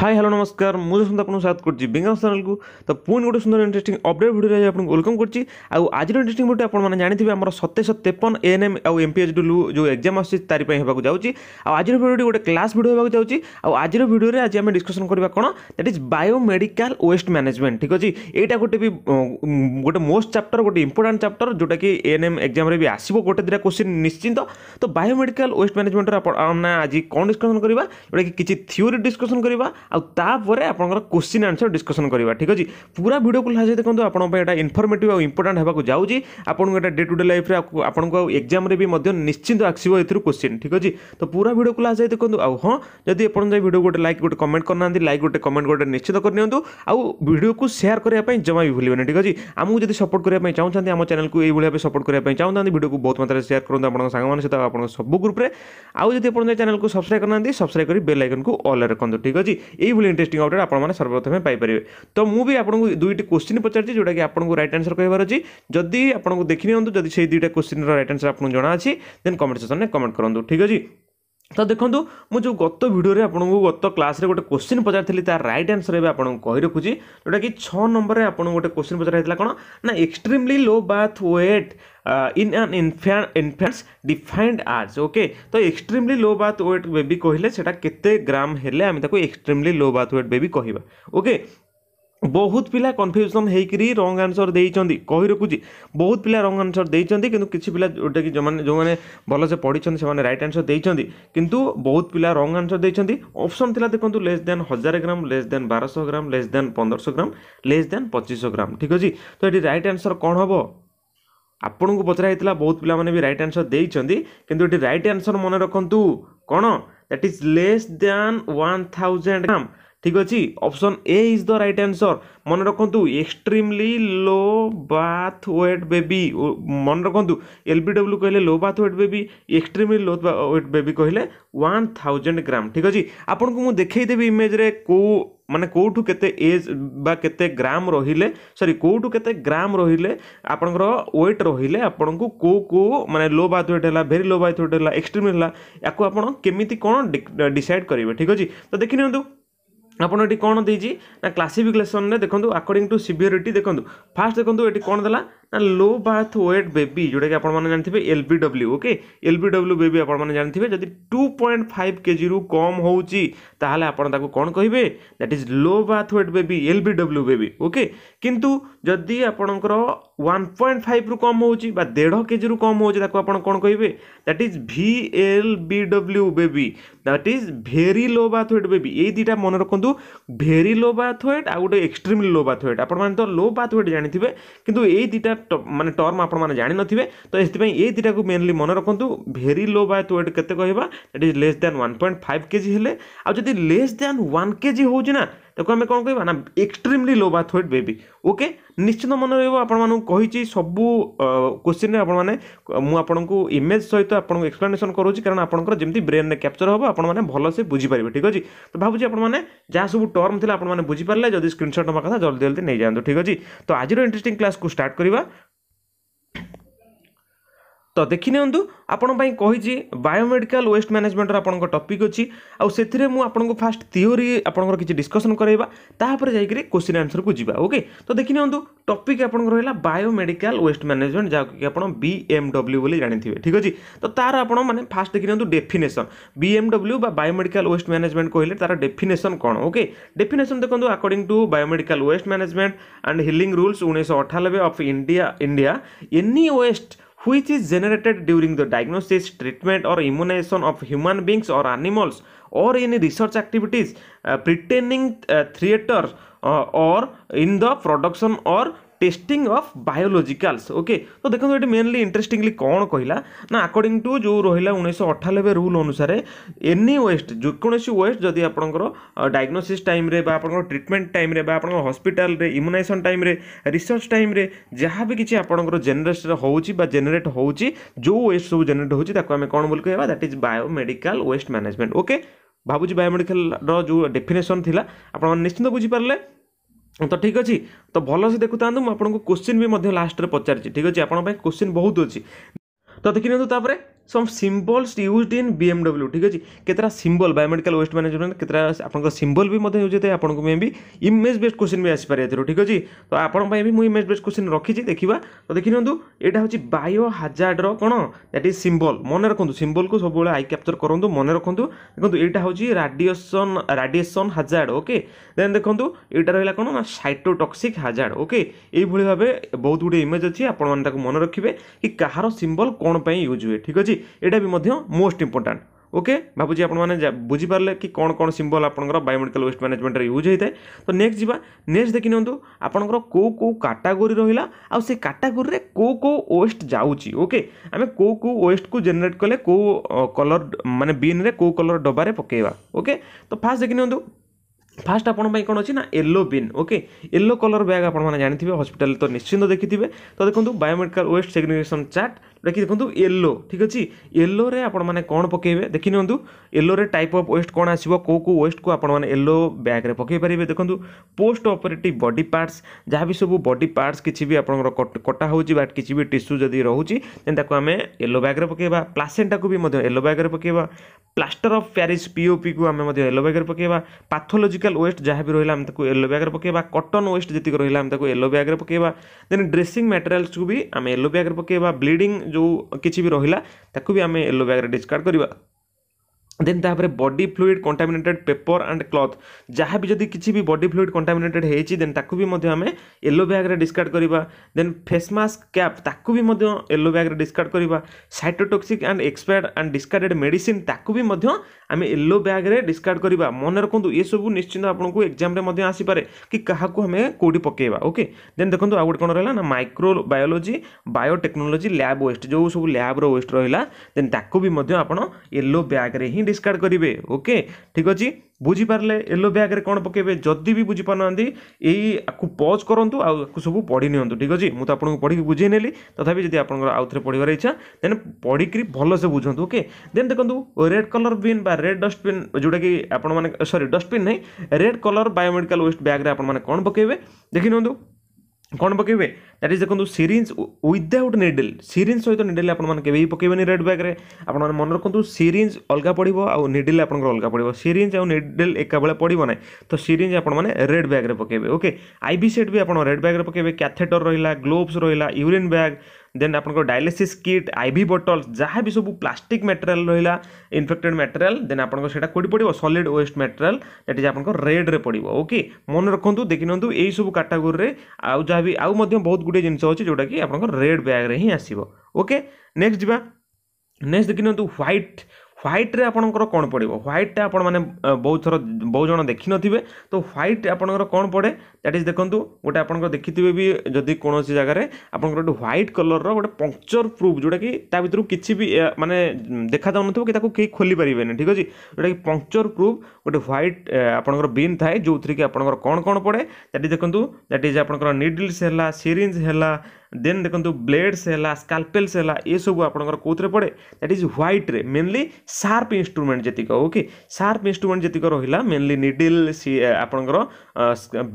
high hello ନମସ୍କାର ମୁଁ ଦେଖନ୍ତୁ ଆପଣଙ୍କ ସାଥ କରୁଛି ବିଙ୍ଗାମ ଚ୍ୟାନେଲକୁ ତ ପୁଣି ଗୋଟେ ସୁନ୍ଦର ଇଣ୍ଟରେଷ୍ଟିଂ ଅପଡେଟ୍ ଭିଡ଼ିଓରେ ଆପଣଙ୍କୁ ୱେଲକମ୍ କରୁଛି ଆଉ ଆଜିର ଇଣ୍ଟରେଷ୍ଟିଂ ଭିଡ଼ିଓ ଆପଣମାନେ ଜାଣିଥିବେ ଆମର ସତେଇଶହ ତେପନ ଏଏନ୍ଏମ୍ ଆଉ ଏମ୍ପିଏଚ୍ଡିରୁ ଯେଉଁ ଏକ୍ଜାମ୍ ଆସୁଛି ତାରି ପାଇଁ ହେବାକୁ ଯାଉଛି ଆଉ ଆଜିର ଭିଡ଼ିଓଟି ଗୋଟେ କ୍ଲାସ୍ ଭିଡ଼ିଓ ହେବାକୁ ଯାଉଛି ଆଉ ଆଜିର ଭିଡ଼ିଓରେ ଆଜି ଆମେ ଡିସ୍କସନ୍ କରିବା କ'ଣ that is biomedical waste management ଠିକ୍ ଅଛି ଏଇଟା ଗୋଟେ ବି ଗୋଟେ ମୋଷ୍ଟ ଚାପ୍ଟର ଗୋଟେ ଇମ୍ପୋର୍ଟାଣ୍ଟ ଚାପ୍ଟର ଯେଉଁଟାକି ଏଏନ୍ଏମ୍ ଏକ୍ଜାମ୍ରେ ବି ଆସିବ ଗୋଟେ ଦୁଇଟା କୋଶ୍ଚିନ୍ ନିଶ୍ଚିନ୍ତ ତ ବାୟୋମେଡ଼ିକାଲ ୱେଷ୍ଟ ମ୍ୟାନେଜମେଣ୍ଟର ଆପଣ ଆମେ ଆଜି କ'ଣ ଡିସ୍କସନ୍ କରିବା ଯେଉଁଟାକି କିଛି ଥିଓରି ଡିସ୍କସନ୍ କରିବା ଆଉ ତାପରେ ଆପଣଙ୍କର କୋଶ୍ଚିନ୍ ଆନ୍ସର୍ ଡିସ୍କସନ୍ କରିବା ଠିକ୍ ଅଛି ପୁରା ଭିଡ଼ିଓକୁ ଲାଷ୍ଟ ଦେଖନ୍ତୁ ଆପଣଙ୍କ ପାଇଁ ଏଇଟା ଇନଫର୍ମେଟିଭ୍ ଆଉ ଇମ୍ପୋର୍ଟାଣ୍ଟ ହେବାକୁ ଯାଉଛି ଆପଣଙ୍କୁ ଏଇଟା ଡେ ଟୁ ଡେ ଲାଇଫ୍ରେ ଆପଣଙ୍କୁ ଆଉ ଏକ୍ଜାମ୍ରେ ବି ମଧ୍ୟ ନିଶ୍ଚିନ୍ତ ଆସିବ ଏଥିରୁ କୋଶ୍ଚିନ୍ ଠିକ୍ ଅଛି ତ ପୁରା ଭିଡ଼ିଓକୁ ଲାଷ୍ଟ ଯାଇ ଦେଖନ୍ତୁ ଆଉ ହଁ ଯଦି ଆପଣ ଯାଇ ଭିଡ଼ିଓ ଗୋଟେ ଲାଇକ୍ ଗୋଟେ କମେଣ୍ଟ କରିନାହାନ୍ତି ଲାଇକ୍ ଗୋଟେ କମେଣ୍ଟ ଗୋଟେ ନିଶ୍ଚିତ କରିନିଅନ୍ତୁ ଆଉ ଭିଡ଼ିଓକୁ ସେୟାର କରିବା ପାଇଁ ଜମା ବି ଭୁଲିବେନି ଠିକ୍ ଅଛି ଆମକୁ ଯଦି ସପୋର୍ଟ କରିବା ପାଇଁ ଚାହୁଁଛନ୍ତି ଆମ ଚ୍ୟାନେଲକୁ ଏଇଭଳି ଭାବେ ସପୋର୍ଟ କରିବା ପାଇଁ ଚାହୁଁଛନ୍ତି ଭିଡ଼ିଓକୁ ବହୁତ ମାତ୍ରାରେ ସେୟାର କରନ୍ତୁ ଆପଣଙ୍କ ସାଙ୍ଗମାନଙ୍କ ସହିତ ଆପଣଙ୍କ ସବୁ ଗ୍ରୁପ୍ରେ ଆଉ ଯଦି ଆପଣ ଚ୍ୟାନେଲକୁ ସବସ୍କ୍ରାଇବ୍ କରିନାହାନ୍ତି ସବସ୍କ୍ରାଇବ୍ କରି ବେଲ୍ ଆଇକନ୍କୁ ଅଲ୍ରେ ରଖନ୍ତୁ ଠିକ୍ ଅଛି এইভাবে ইন্টারেস্টিং ଅପଡେଟ୍ ଆପଣମାନେ ସର୍ବପ୍ରଥମେ ପାଇପାରିବେ ତ ମୁଁ ବି ଆପଣଙ୍କୁ ଦୁଇଟି କୋଶ୍ଚିନ୍ ପଚାରିଛି ଯେଉଁଟାକି ଆପଣଙ୍କୁ ରାଇଟ୍ ଆନ୍ସର୍ କହିବାର ଅଛି ଯଦି ଆପଣଙ୍କୁ ଦେଖିନିଅନ୍ତୁ ଯଦି ସେଇ ଦୁଇଟା କୋଶ୍ଚିନ୍ର ରାଇଟ୍ ଆନ୍ସର୍ ଆପଣଙ୍କୁ ଜଣାଅଛି ଦେନ୍ କମେଣ୍ଟ ସେକ୍ସନ୍ରେ କମେଣ୍ଟ କରନ୍ତୁ ଠିକ୍ ଅଛି तो देखो मुझे गत भिडियो आपको गत क्लास गोटे क्वेश्चन पचार थी रईट आन्सर एवं आपको रखुची जोटा कि छः नंबर में आपको गोटे क्वेश्चन पचार कौन ना extremely low birth weight in and इनफा इनफेन्ट्स डिफाइंड आज ओके तो extremely low birth weight baby कहले ग्राम हेले आम extremely low birth weight baby कह ओके ବହୁତ ପିଲା କନଫ୍ୟୁଜନ୍ ହେଇକିରି ରଙ୍ଗ ଆନ୍ସର୍ ଦେଇଛନ୍ତି କହି ରଖୁଛି ବହୁତ ପିଲା ରଙ୍ଗ ଆନ୍ସର୍ ଦେଇଛନ୍ତି କିନ୍ତୁ କିଛି ପିଲା ଯେଉଁଟାକି ଯେଉଁମାନେ ଯେଉଁମାନେ ଭଲସେ ପଢ଼ିଛନ୍ତି ସେମାନେ ରାଇଟ୍ ଆନ୍ସର୍ ଦେଇଛନ୍ତି କିନ୍ତୁ ବହୁତ ପିଲା ରଙ୍ଗ ଆନ୍ସର୍ ଦେଇଛନ୍ତି ଅପସନ୍ ଥିଲା ଦେଖନ୍ତୁ ଲେସ୍ ଦେନ୍ ହଜାରେ ଗ୍ରାମ ଲେସ୍ ଦେନ୍ ବାରଶହ ଗ୍ରାମ ଲେସ୍ ଦେନ୍ ପନ୍ଦରଶହ ଗ୍ରାମ ଲେସ୍ ଦେନ୍ ପଚିଶଶହ ଗ୍ରାମ ଠିକ୍ ଅଛି ତ ଏଠି ରାଇଟ୍ ଆନ୍ସର୍ କ'ଣ ହେବ ଆପଣଙ୍କୁ ପଚରା ହେଇଥିଲା ବହୁତ ପିଲାମାନେ ବି ରାଇଟ୍ ଆନ୍ସର୍ ଦେଇଛନ୍ତି କିନ୍ତୁ ଏଠି ରାଇଟ୍ ଆନ୍ସର୍ ମନେ ରଖନ୍ତୁ କ'ଣ that is less than one thousand gram ঠিক ଅଛି option A is the right answer ମନେ ରଖନ୍ତୁ extremely low birth weight baby ମନେ ରଖନ୍ତୁ ଏଲ୍ ବି ଡବ୍ଲ୍ୟୁ କହିଲେ low birth weight baby extremely low weight baby କହିଲେ ୱାନ୍ ଥାଉଜେଣ୍ଡ ଗ୍ରାମ୍ ଠିକ୍ ଅଛି ଆପଣଙ୍କୁ ମୁଁ ଦେଖେଇଦେବି ଇମେଜ୍ରେ କେଉଁ ମାନେ କେଉଁଠୁ କେତେ ଏଜ୍ ବା କେତେ ଗ୍ରାମ୍ ରହିଲେ ସରି କେଉଁଠୁ କେତେ ଗ୍ରାମ୍ ରହିଲେ ଆପଣଙ୍କର ୱେଟ୍ ରହିଲେ ଆପଣଙ୍କୁ କେଉଁ କେଉଁ ମାନେ ଲୋ ବାଥ୍ ୱେଟ୍ ହେଲା ଭେରି ଲୋ ବାଥ୍ ୱେଟ୍ ହେଲା ଏକ୍ସଟ୍ରିମ୍ ହେଲା ୟାକୁ ଆପଣ କେମିତି କ'ଣ ଡିସାଇଡ଼୍ କରିବେ ଠିକ୍ ଅଛି ତ ଦେଖିନିଅନ୍ତୁ ଆପଣ ଏଠି କ'ଣ ଦେଇଛି ନା କ୍ଲାସିଫିକେସନ୍ରେ ଦେଖନ୍ତୁ ଆକର୍ଡ଼ିଂ ଟୁ ସିଭିଅରିଟି ଦେଖନ୍ତୁ ଫାର୍ଷ୍ଟ ଦେଖନ୍ତୁ ଏଠି କ'ଣ ଦେଲା ନା ଲୋ ବାର୍ଥ ୱେଟ୍ ବେବି ଯେଉଁଟାକି ଆପଣମାନେ ଜାଣିଥିବେ L B W okay L B W baby ଆପଣମାନେ ଜାଣିଥିବେ ଯଦି ଟୁ ପଏଣ୍ଟ ଫାଇଭ୍ କେଜିରୁ କମ୍ ହେଉଛି ତାହେଲେ ଆପଣ ତାକୁ କ'ଣ କହିବେ that is low birth weight baby L B W baby okay କିନ୍ତୁ ଯଦି ଆପଣଙ୍କର ୱାନ୍ ପଏଣ୍ଟ ଫାଇଭ୍ରୁ କମ୍ ହେଉଛି ବା ଦେଢ଼ କେଜିରୁ କମ୍ ହେଉଛି ତାକୁ ଆପଣ କ'ଣ କହିବେ that is V L B W baby that is very low birth weight baby ଏଇ ଦୁଇଟା ମନେ ରଖନ୍ତୁ ଭେରି ଲୋ ବାର୍ଥ ୱେଟ୍ ଆଉ ଗୋଟେ ଏକ୍ସଟ୍ରିମ୍ ଲୋ ବାର୍ଥ ୱେଟ୍ ଆପଣମାନେ ତ ଲୋ ବାର୍ଥ ୱେଟ୍ ଜାଣିଥିବେ କିନ୍ତୁ ଏଇ ଦୁଇଟା मानते टर्म आप जानी ना तो इस दुटा को मेनली मन रखुद भेरी लो बाय वेट के कहट is less than one point five K G हेल्ले आदि लेस दैन वन के जी हो ତାକୁ ଆମେ କ'ଣ କହିବା ନା extremely low birth weight baby okay ନିଶ୍ଚିନ୍ତ ମନେ ରହିବ ଆପଣମାନଙ୍କୁ କହିଛି ସବୁ କୋଶ୍ଚିନ୍ରେ ଆପଣମାନେ ମୁଁ ଆପଣଙ୍କୁ ଇମେଜ୍ ସହିତ ଆପଣଙ୍କୁ ଏକ୍ସପ୍ଲାନେସନ୍ କରୁଛି କାରଣ ଆପଣଙ୍କର ଯେମିତି ବ୍ରେନ୍ରେ କ୍ୟାପଚର୍ ହେବ ଆପଣମାନେ ଭଲସେ ବୁଝିପାରିବେ ଠିକ୍ ଅଛି ତ ଭାବୁଛି ଆପଣମାନେ ଯାହା ସବୁ ଟର୍ମ ଥିଲା ଆପଣମାନେ ବୁଝିପାରିଲେ ଯଦି ସ୍କ୍ରିନ୍ସଟ୍ ହେବା କଥା ଜଲ୍ଦି ଜଲ୍ଦି ନେଇଯାଆନ୍ତୁ ଠିକ୍ ଅଛି ତ ଆଜିର ଇଣ୍ଟରେଷ୍ଟିଂ କ୍ଲାସ୍କୁ ଷ୍ଟାର୍ଟ କରିବା तो देखी निपी बायोमेडिकाल वेस्ट मैनेजमेंट आप टपिक अच्छी आती आपन फास्ट थीओरी आपर किसी डिस्कसन करापर जा क्वेश्चन आनसर को जी ओके तो देखी निपिक आप रहा बायोमेडिकाल वेस्ट मैनेजमेंट जहाँ कि बोली जानते हैं ठीक अच्छे तो तार आप फास्ट देखी definition B M W biomedical waste management कहे तार डेफिनेसन कौन ओके डेफिनेसन देखो according to biomedical waste management and handling rules उन्नीस अठानबे of India India any waste which is generated during the diagnosis, treatment or immunization of human beings or animals or any research activities uh, pertaining uh, theater uh, or in the production or testing of biologicals okay तो देखो ये mainly interestingly कौन कहला ना according to जो रहा उन्नीस अठानबे रूल अनुसार एनी वेस्ट जोकोसी वेस्ट जदि आप डायग्नोसीस टाइम आप ट्रिटमेंट टाइम आप hospital immunisation time research time जहाँ भी किसी आपर जेनेसन हो जेनेट हो जो वेस्ट सब जेनेट होने कौन बोल कह that is biomedical waste management okay भावुच बायोमेडिकल जो डेफिनेसन थी निश्चिंत बुझीपारे ତ ଠିକ୍ ଅଛି ତ ଭଲସେ ଦେଖୁଥାନ୍ତୁ ମୁଁ ଆପଣଙ୍କୁ କୋଶ୍ଚିନ୍ ବି ମଧ୍ୟ ଲାଷ୍ଟରେ ପଚାରିଛି ଠିକ୍ ଅଛି ଆପଣଙ୍କ ପାଇଁ କୋଶ୍ଚିନ୍ ବହୁତ ଅଛି ତ ଦେଖିନିଅନ୍ତୁ ତାପରେ some symbols use in B M W ଠିକ୍ ଅଛି କେତେଟା ସିମ୍ବଲ୍ ବାୟୋମେଡ଼ିକାଲ ୱେଷ୍ଟ ମ୍ୟାନେଜମେଣ୍ଟ କେତେଟା ଆପଣଙ୍କ ସିମ୍ବଲ୍ ବି ମଧ୍ୟ ୟୁଜ୍ ହେଇଥାଏ ଆପଣଙ୍କ ପାଇଁ ବି ଇମେଜ୍ ବେସ୍ଡ କୋଶ୍ଚିନ୍ ବି ଆସିପାରେ ଏଥିରୁ ଠିକ୍ ଅଛି ତ ଆପଣଙ୍କ ପାଇଁ ବି ମୁଁ ଇମେଜ୍ ବେସ୍ଡ କୋଶ୍ଚିନ୍ ରଖିଛି ଦେଖିବା ତ ଦେଖିନିଅନ୍ତୁ ଏଇଟା ହେଉଛି ବାୟୋ ହାଜାର୍ଡ଼ର କ'ଣ ଦ୍ୟାଟ୍ ଇଜ୍ ସିମ୍ବଲ୍ ମନେ ରଖନ୍ତୁ ସିମ୍ବଲ୍କୁ ସବୁବେଳେ ଆଇ କ୍ୟାପ୍ଚର୍ କରନ୍ତୁ ମନେ ରଖନ୍ତୁ ଦେଖନ୍ତୁ ଏଇଟା ହେଉଛି radiation radiation hazard okay then ଦେଖନ୍ତୁ ଏଇଟା ରହିଲା କ'ଣ ନା ସାଇଟୋଟକ୍ସିକ୍ ହାଜାର୍ଡ଼ ଓକେ ଏଇଭଳି ଭାବେ ବହୁତ ଗୁଡ଼ିଏ ଇମେଜ୍ ଅଛି ଆପଣମାନେ ତାକୁ ମନେ ରଖିବେ କି କାହାର ସିମ୍ବଲ୍ କ'ଣ ପାଇଁ ୟୁଜ୍ ହୁଏ ଠିକ୍ ଅଛି ଅଛି ଏଇଟା ବି ମଧ୍ୟ ମୋଷ୍ଟ ଇମ୍ପୋର୍ଟାଣ୍ଟ ଓକେ ଭାବୁଛି ଆପଣମାନେ ବୁଝିପାରିଲେ କି କ'ଣ କ'ଣ ସିମ୍ବଲ୍ ଆପଣଙ୍କର ବାୟୋମେଡ଼ିକାଲ ୱେଷ୍ଟ ମ୍ୟାନେଜମେଣ୍ଟରେ ୟୁଜ୍ ହୋଇଥାଏ ତ ନେକ୍ସଟ ଯିବା ନେକ୍ସଟ ଦେଖି ନିଅନ୍ତୁ ଆପଣଙ୍କର କେଉଁ କେଉଁ କାଟାଗୋରୀ ରହିଲା ଆଉ ସେ କାଟାଗୋରୀରେ କେଉଁ କେଉଁ ୱେଷ୍ଟ ଯାଉଛି ଓକେ ଆମେ କେଉଁ କେଉଁ ୱେଷ୍ଟକୁ ଜେନେରେଟ୍ କଲେ କେଉଁ କଲର୍ ମାନେ ବିନ୍ରେ କେଉଁ କଲର୍ ଡବାରେ ପକାଇବା ଓକେ ତ ଫାଷ୍ଟ ଦେଖି ନିଅନ୍ତୁ ଫାଷ୍ଟ ଆପଣ ପାଇଁ କ'ଣ ଅଛି ନା yellow bin okay yellow colour bag ଆପଣମାନେ ଜାଣିଥିବେ ହସ୍ପିଟାଲ ତ ନିଶ୍ଚିନ୍ତ ଦେଖିଥିବେ ତ ଦେଖନ୍ତୁ ବାୟୋମେଡ଼ିକାଲ ୱେଷ୍ଟ ସେଗ୍ରିଗେସନ୍ ଚାର୍ଟ ଯେଉଁଟାକି ଦେଖନ୍ତୁ ୟେଲୋ ଠିକ୍ ଅଛି ୟେଲୋରେ ଆପଣମାନେ କ'ଣ ପକାଇବେ ଦେଖିନିଅନ୍ତୁ ୟେଲୋରେ ଟାଇପ୍ ଅଫ୍ ୱେଷ୍ଟ କ'ଣ ଆସିବ କେଉଁ କେଉଁ ୱେଷ୍ଟକୁ ଆପଣମାନେ ୟେଲୋ ବ୍ୟାଗ୍ରେ ପକାଇ ପାରିବେ ଦେଖନ୍ତୁ ପୋଷ୍ଟ ଅପରେଟିଭ୍ ବଡି ପାର୍ଟସ୍ ଯାହା ବି ସବୁ ବଡି ପାର୍ଟସ୍ କିଛି ବି ଆପଣଙ୍କର କଟା ହେଉଛି ବା କିଛି ବି ଟିସ୍ୟୁ ଯଦି ରହୁଛି ଦେନ୍ ତାକୁ ଆମେ ୟେଲୋ ବ୍ୟାଗ୍ରେ ପକାଇବା ପ୍ଲାସେଣ୍ଟାକୁ ବି ମଧ୍ୟ ୟେଲୋ ବ୍ୟାଗ୍ରେ ପକାଇବା ପ୍ଲାଷ୍ଟର ଅଫ୍ ପ୍ୟାରିସ୍ ପିଓପିକୁ ଆମେ ମଧ୍ୟ ୟେଲୋ ବ୍ୟାଗ୍ରେ ପକାଇବା ପାଥୋଲୋଜିକାଲ୍ ୱେଷ୍ଟ ଯାହା ବି ରହିଲା ଆମେ ତାକୁ ୟେଲୋ ବ୍ୟାଗ୍ରେ ପକାଇବା କଟନ୍ ୱେଷ୍ଟ ଯେତିକି ରହିଲା ଆମେ ତାକୁ ୟେଲୋ ବ୍ୟାଗ୍ରେ ପକାଇବା ଦେନ୍ ଡ୍ରେସିଂ ମ୍ୟାଟେରିଆଲ୍ସକୁ ବି ଆମେ ୟେଲୋ ବ୍ୟାଗ୍ରେ ପକାଇବା ବ୍ଲିଡ଼ିଂ जो किसी भी रहा भी आम येलो बैग्रे डिस्कार्ड करवा দেন তাপরে body fluid contaminated paper and cloth যা বি যদি কিছু বি বডি ফ্লুইড কন্টামিনেটেড হয়েছি দেন তাকে বি আমি ইয়েলো ব্যাগ্রে ডিসকার্ড করা দেন ফেস মাস্ক ক্যাপ তাকে বি ইয়েলো ব্যাগ্রে ডিসকার্ড করা cytotoxic and expired and discarded medicine তাকে বি আমি ইয়েলো ব্যাগ্রে ডিসকার্ড করা মনে রাখুন এসব নিশ্চিন্ত আপনার এক্সামে আসিপরে কি কাহকু আমি কোটি পকাইবা ওকে দেন দেখুন আউ গোটে কোণ রা না microbiology biotechnology lab waste যে সব ল্যাব্র ওয়েস্ট রা দেন তাকে বি আপনার ইয়েলো ব্যাগ্রে হি ডিসকার্ড করবে ওকে ঠিক ଅଛି ବୁଝିପାରିଲେ ୟେଲୋ ବ୍ୟାଗ୍ରେ କ'ଣ ପକାଇବେ ଯଦି ବି ବୁଝିପାରୁନାହାନ୍ତି ଏଇକୁ ପଜ୍ କରନ୍ତୁ ଆଉ ୟାକୁ ସବୁ ପଢ଼ି ନିଅନ୍ତୁ ଠିକ୍ ଅଛି ମୁଁ ତ ଆପଣଙ୍କୁ ପଢ଼ିକି ବୁଝେଇ ନେଲି ତଥାପି ଯଦି ଆପଣଙ୍କର ଆଉ ଥରେ ପଢ଼ିବାର ଇଚ୍ଛା ଦେନ୍ ପଢ଼ିକିରି ଭଲସେ ବୁଝନ୍ତୁ ଓକେ ଦେନ୍ ଦେଖନ୍ତୁ ରେଡ୍ କଲର୍ ବିନ୍ ବା ରେଡ୍ ଡଷ୍ଟବିନ୍ ଯେଉଁଟାକି ଆପଣମାନେ ସରି ଡଷ୍ଟବିନ୍ ନାହିଁ ରେଡ୍ କଲର୍ ବାୟୋମେଡ଼ିକାଲ ୱେଷ୍ଟ ବ୍ୟାଗ୍ରେ ଆପଣମାନେ କ'ଣ ପକାଇବେ ଦେଖିନିଅନ୍ତୁ କ'ଣ ପକାଇବେ ଦ୍ୟାଟ୍ ଇଜ୍ ଦେଖନ୍ତୁ ସିରିଞ୍ଜ ୱିଦାଉଟ୍ ନିଡିଲ୍ ସିରିଞ୍ଜ ସହିତ ନିଡିଲ୍ ଆପଣମାନେ କେବେ ବି ପକାଇବେନି ରେଡ୍ ବ୍ୟାଗ୍ରେ ଆପଣମାନେ ମନେ ରଖନ୍ତୁ ସିରିଞ୍ଜ ଅଲଗା ପଡ଼ିବ ଆଉ ନିଡିଲ୍ ଆପଣଙ୍କର ଅଲଗା ପଡ଼ିବ ସିରିଞ୍ଜ ଆଉ ନିଡିଲ୍ ଏକାବେଳେ ପଡ଼ିବ ନାହିଁ ତ ସିରିଞ୍ଜ ଆପଣମାନେ ରେଡ୍ ବ୍ୟାଗ୍ରେ ପକାଇବେ ଓକେ ଆଇ ବି ସେଟ୍ ବି ଆପଣ ରେଡ୍ ବ୍ୟାଗ୍ରେ ପକାଇବେ କ୍ୟାଥେଟର୍ ରହିଲା ଗ୍ଲୋଭ୍ସ ରହିଲା ୟୁରିନ୍ ବ୍ୟାଗ୍ ଦେନ୍ ଆପଣଙ୍କର ଡାଇଲିସିସ୍ କିଟ୍ ଆଇଭି ବଟଲ୍ ଯାହା ବି ସବୁ ପ୍ଲାଷ୍ଟିକ୍ ମେଟେରିଆଲ୍ ରହିଲା ଇନଫେକ୍ଟେଡ୍ ମେଟେରିଆଲ୍ ଦେନ୍ ଆପଣଙ୍କର ସେଇଟା କୋଉଠି ପଡ଼ିବ solid waste material that is ଆପଣଙ୍କ ରେଡ଼୍ରେ ପଡ଼ିବ ଓକେ ମନେ ରଖନ୍ତୁ ଦେଖି ନିଅନ୍ତୁ ଏହିସବୁ କାଟାଗୋରୀରେ ଆଉ ଯାହା ବି ଆଉ ମଧ୍ୟ ବହୁତ ଗୁଡ଼ିଏ ଜିନିଷ ଅଛି ଯେଉଁଟାକି ଆପଣଙ୍କ ରେଡ଼୍ ବ୍ୟାଗ୍ରେ ହିଁ ଆସିବ ଓକେ ନେକ୍ସଟ ଯିବା ନେକ୍ସଟ ଦେଖି ନିଅନ୍ତୁ ହ୍ୱାଇଟ୍ হোয়াইট্রে আপনার কোণ পড়ব হোয়াইট্টা আপনার মানে বহু থর বহু জন দেখিনথিবে তো হোয়াইট আপনার কোণ পড়ে দ্যাট ইজ দেখুন গোটে আপনার দেখিথিবে বি যদি কোণী জায়গায় আপনার গোটে হোয়াইট কলরর গোটে পঙ্কচর প্রুফ যেটাকি তা ভিতর কিছু বি মানে দেখা যাওনথিব কি তাকে কেউ খোলি পারিবে না ঠিক আছে যেটাকি পঙ্কচর প্রুফ গোটে হোয়াইট আপনার বিন থাকে ଯେଉଁଥିରେ କି ଆପଣଙ୍କର କ'ଣ କ'ଣ ପଡ଼େ ଦ୍ୟାଟ୍ ଇଜ୍ ଦେଖନ୍ତୁ ଦ୍ୟାଟ୍ ଇଜ୍ ଆପଣଙ୍କର ନିଡଲ୍ସ ହେଲା ସିରିଞ୍ଜ ହେଲା ଦେନ୍ ଦେଖନ୍ତୁ ବ୍ଲେଡ୍ସ ହେଲା ସ୍କାଲପେଲ୍ସ ହେଲା ଏସବୁ ଆପଣଙ୍କର କେଉଁଥିରେ ପଡ଼େ ଦ୍ୟାଟ୍ ଇଜ୍ ହ୍ୱାଇଟ୍ରେ ମେନ୍ଲି ସାର୍ପ ଇନ୍ଷ୍ଟ୍ରୁମେଣ୍ଟ ଯେତିକ ଓକେ ସାର୍ପ ଇନ୍ଷ୍ଟ୍ରୁମେଣ୍ଟ ଯେତିକ ରହିଲା ମେନ୍ଲି ନିଡିଲ୍ ଆପଣଙ୍କର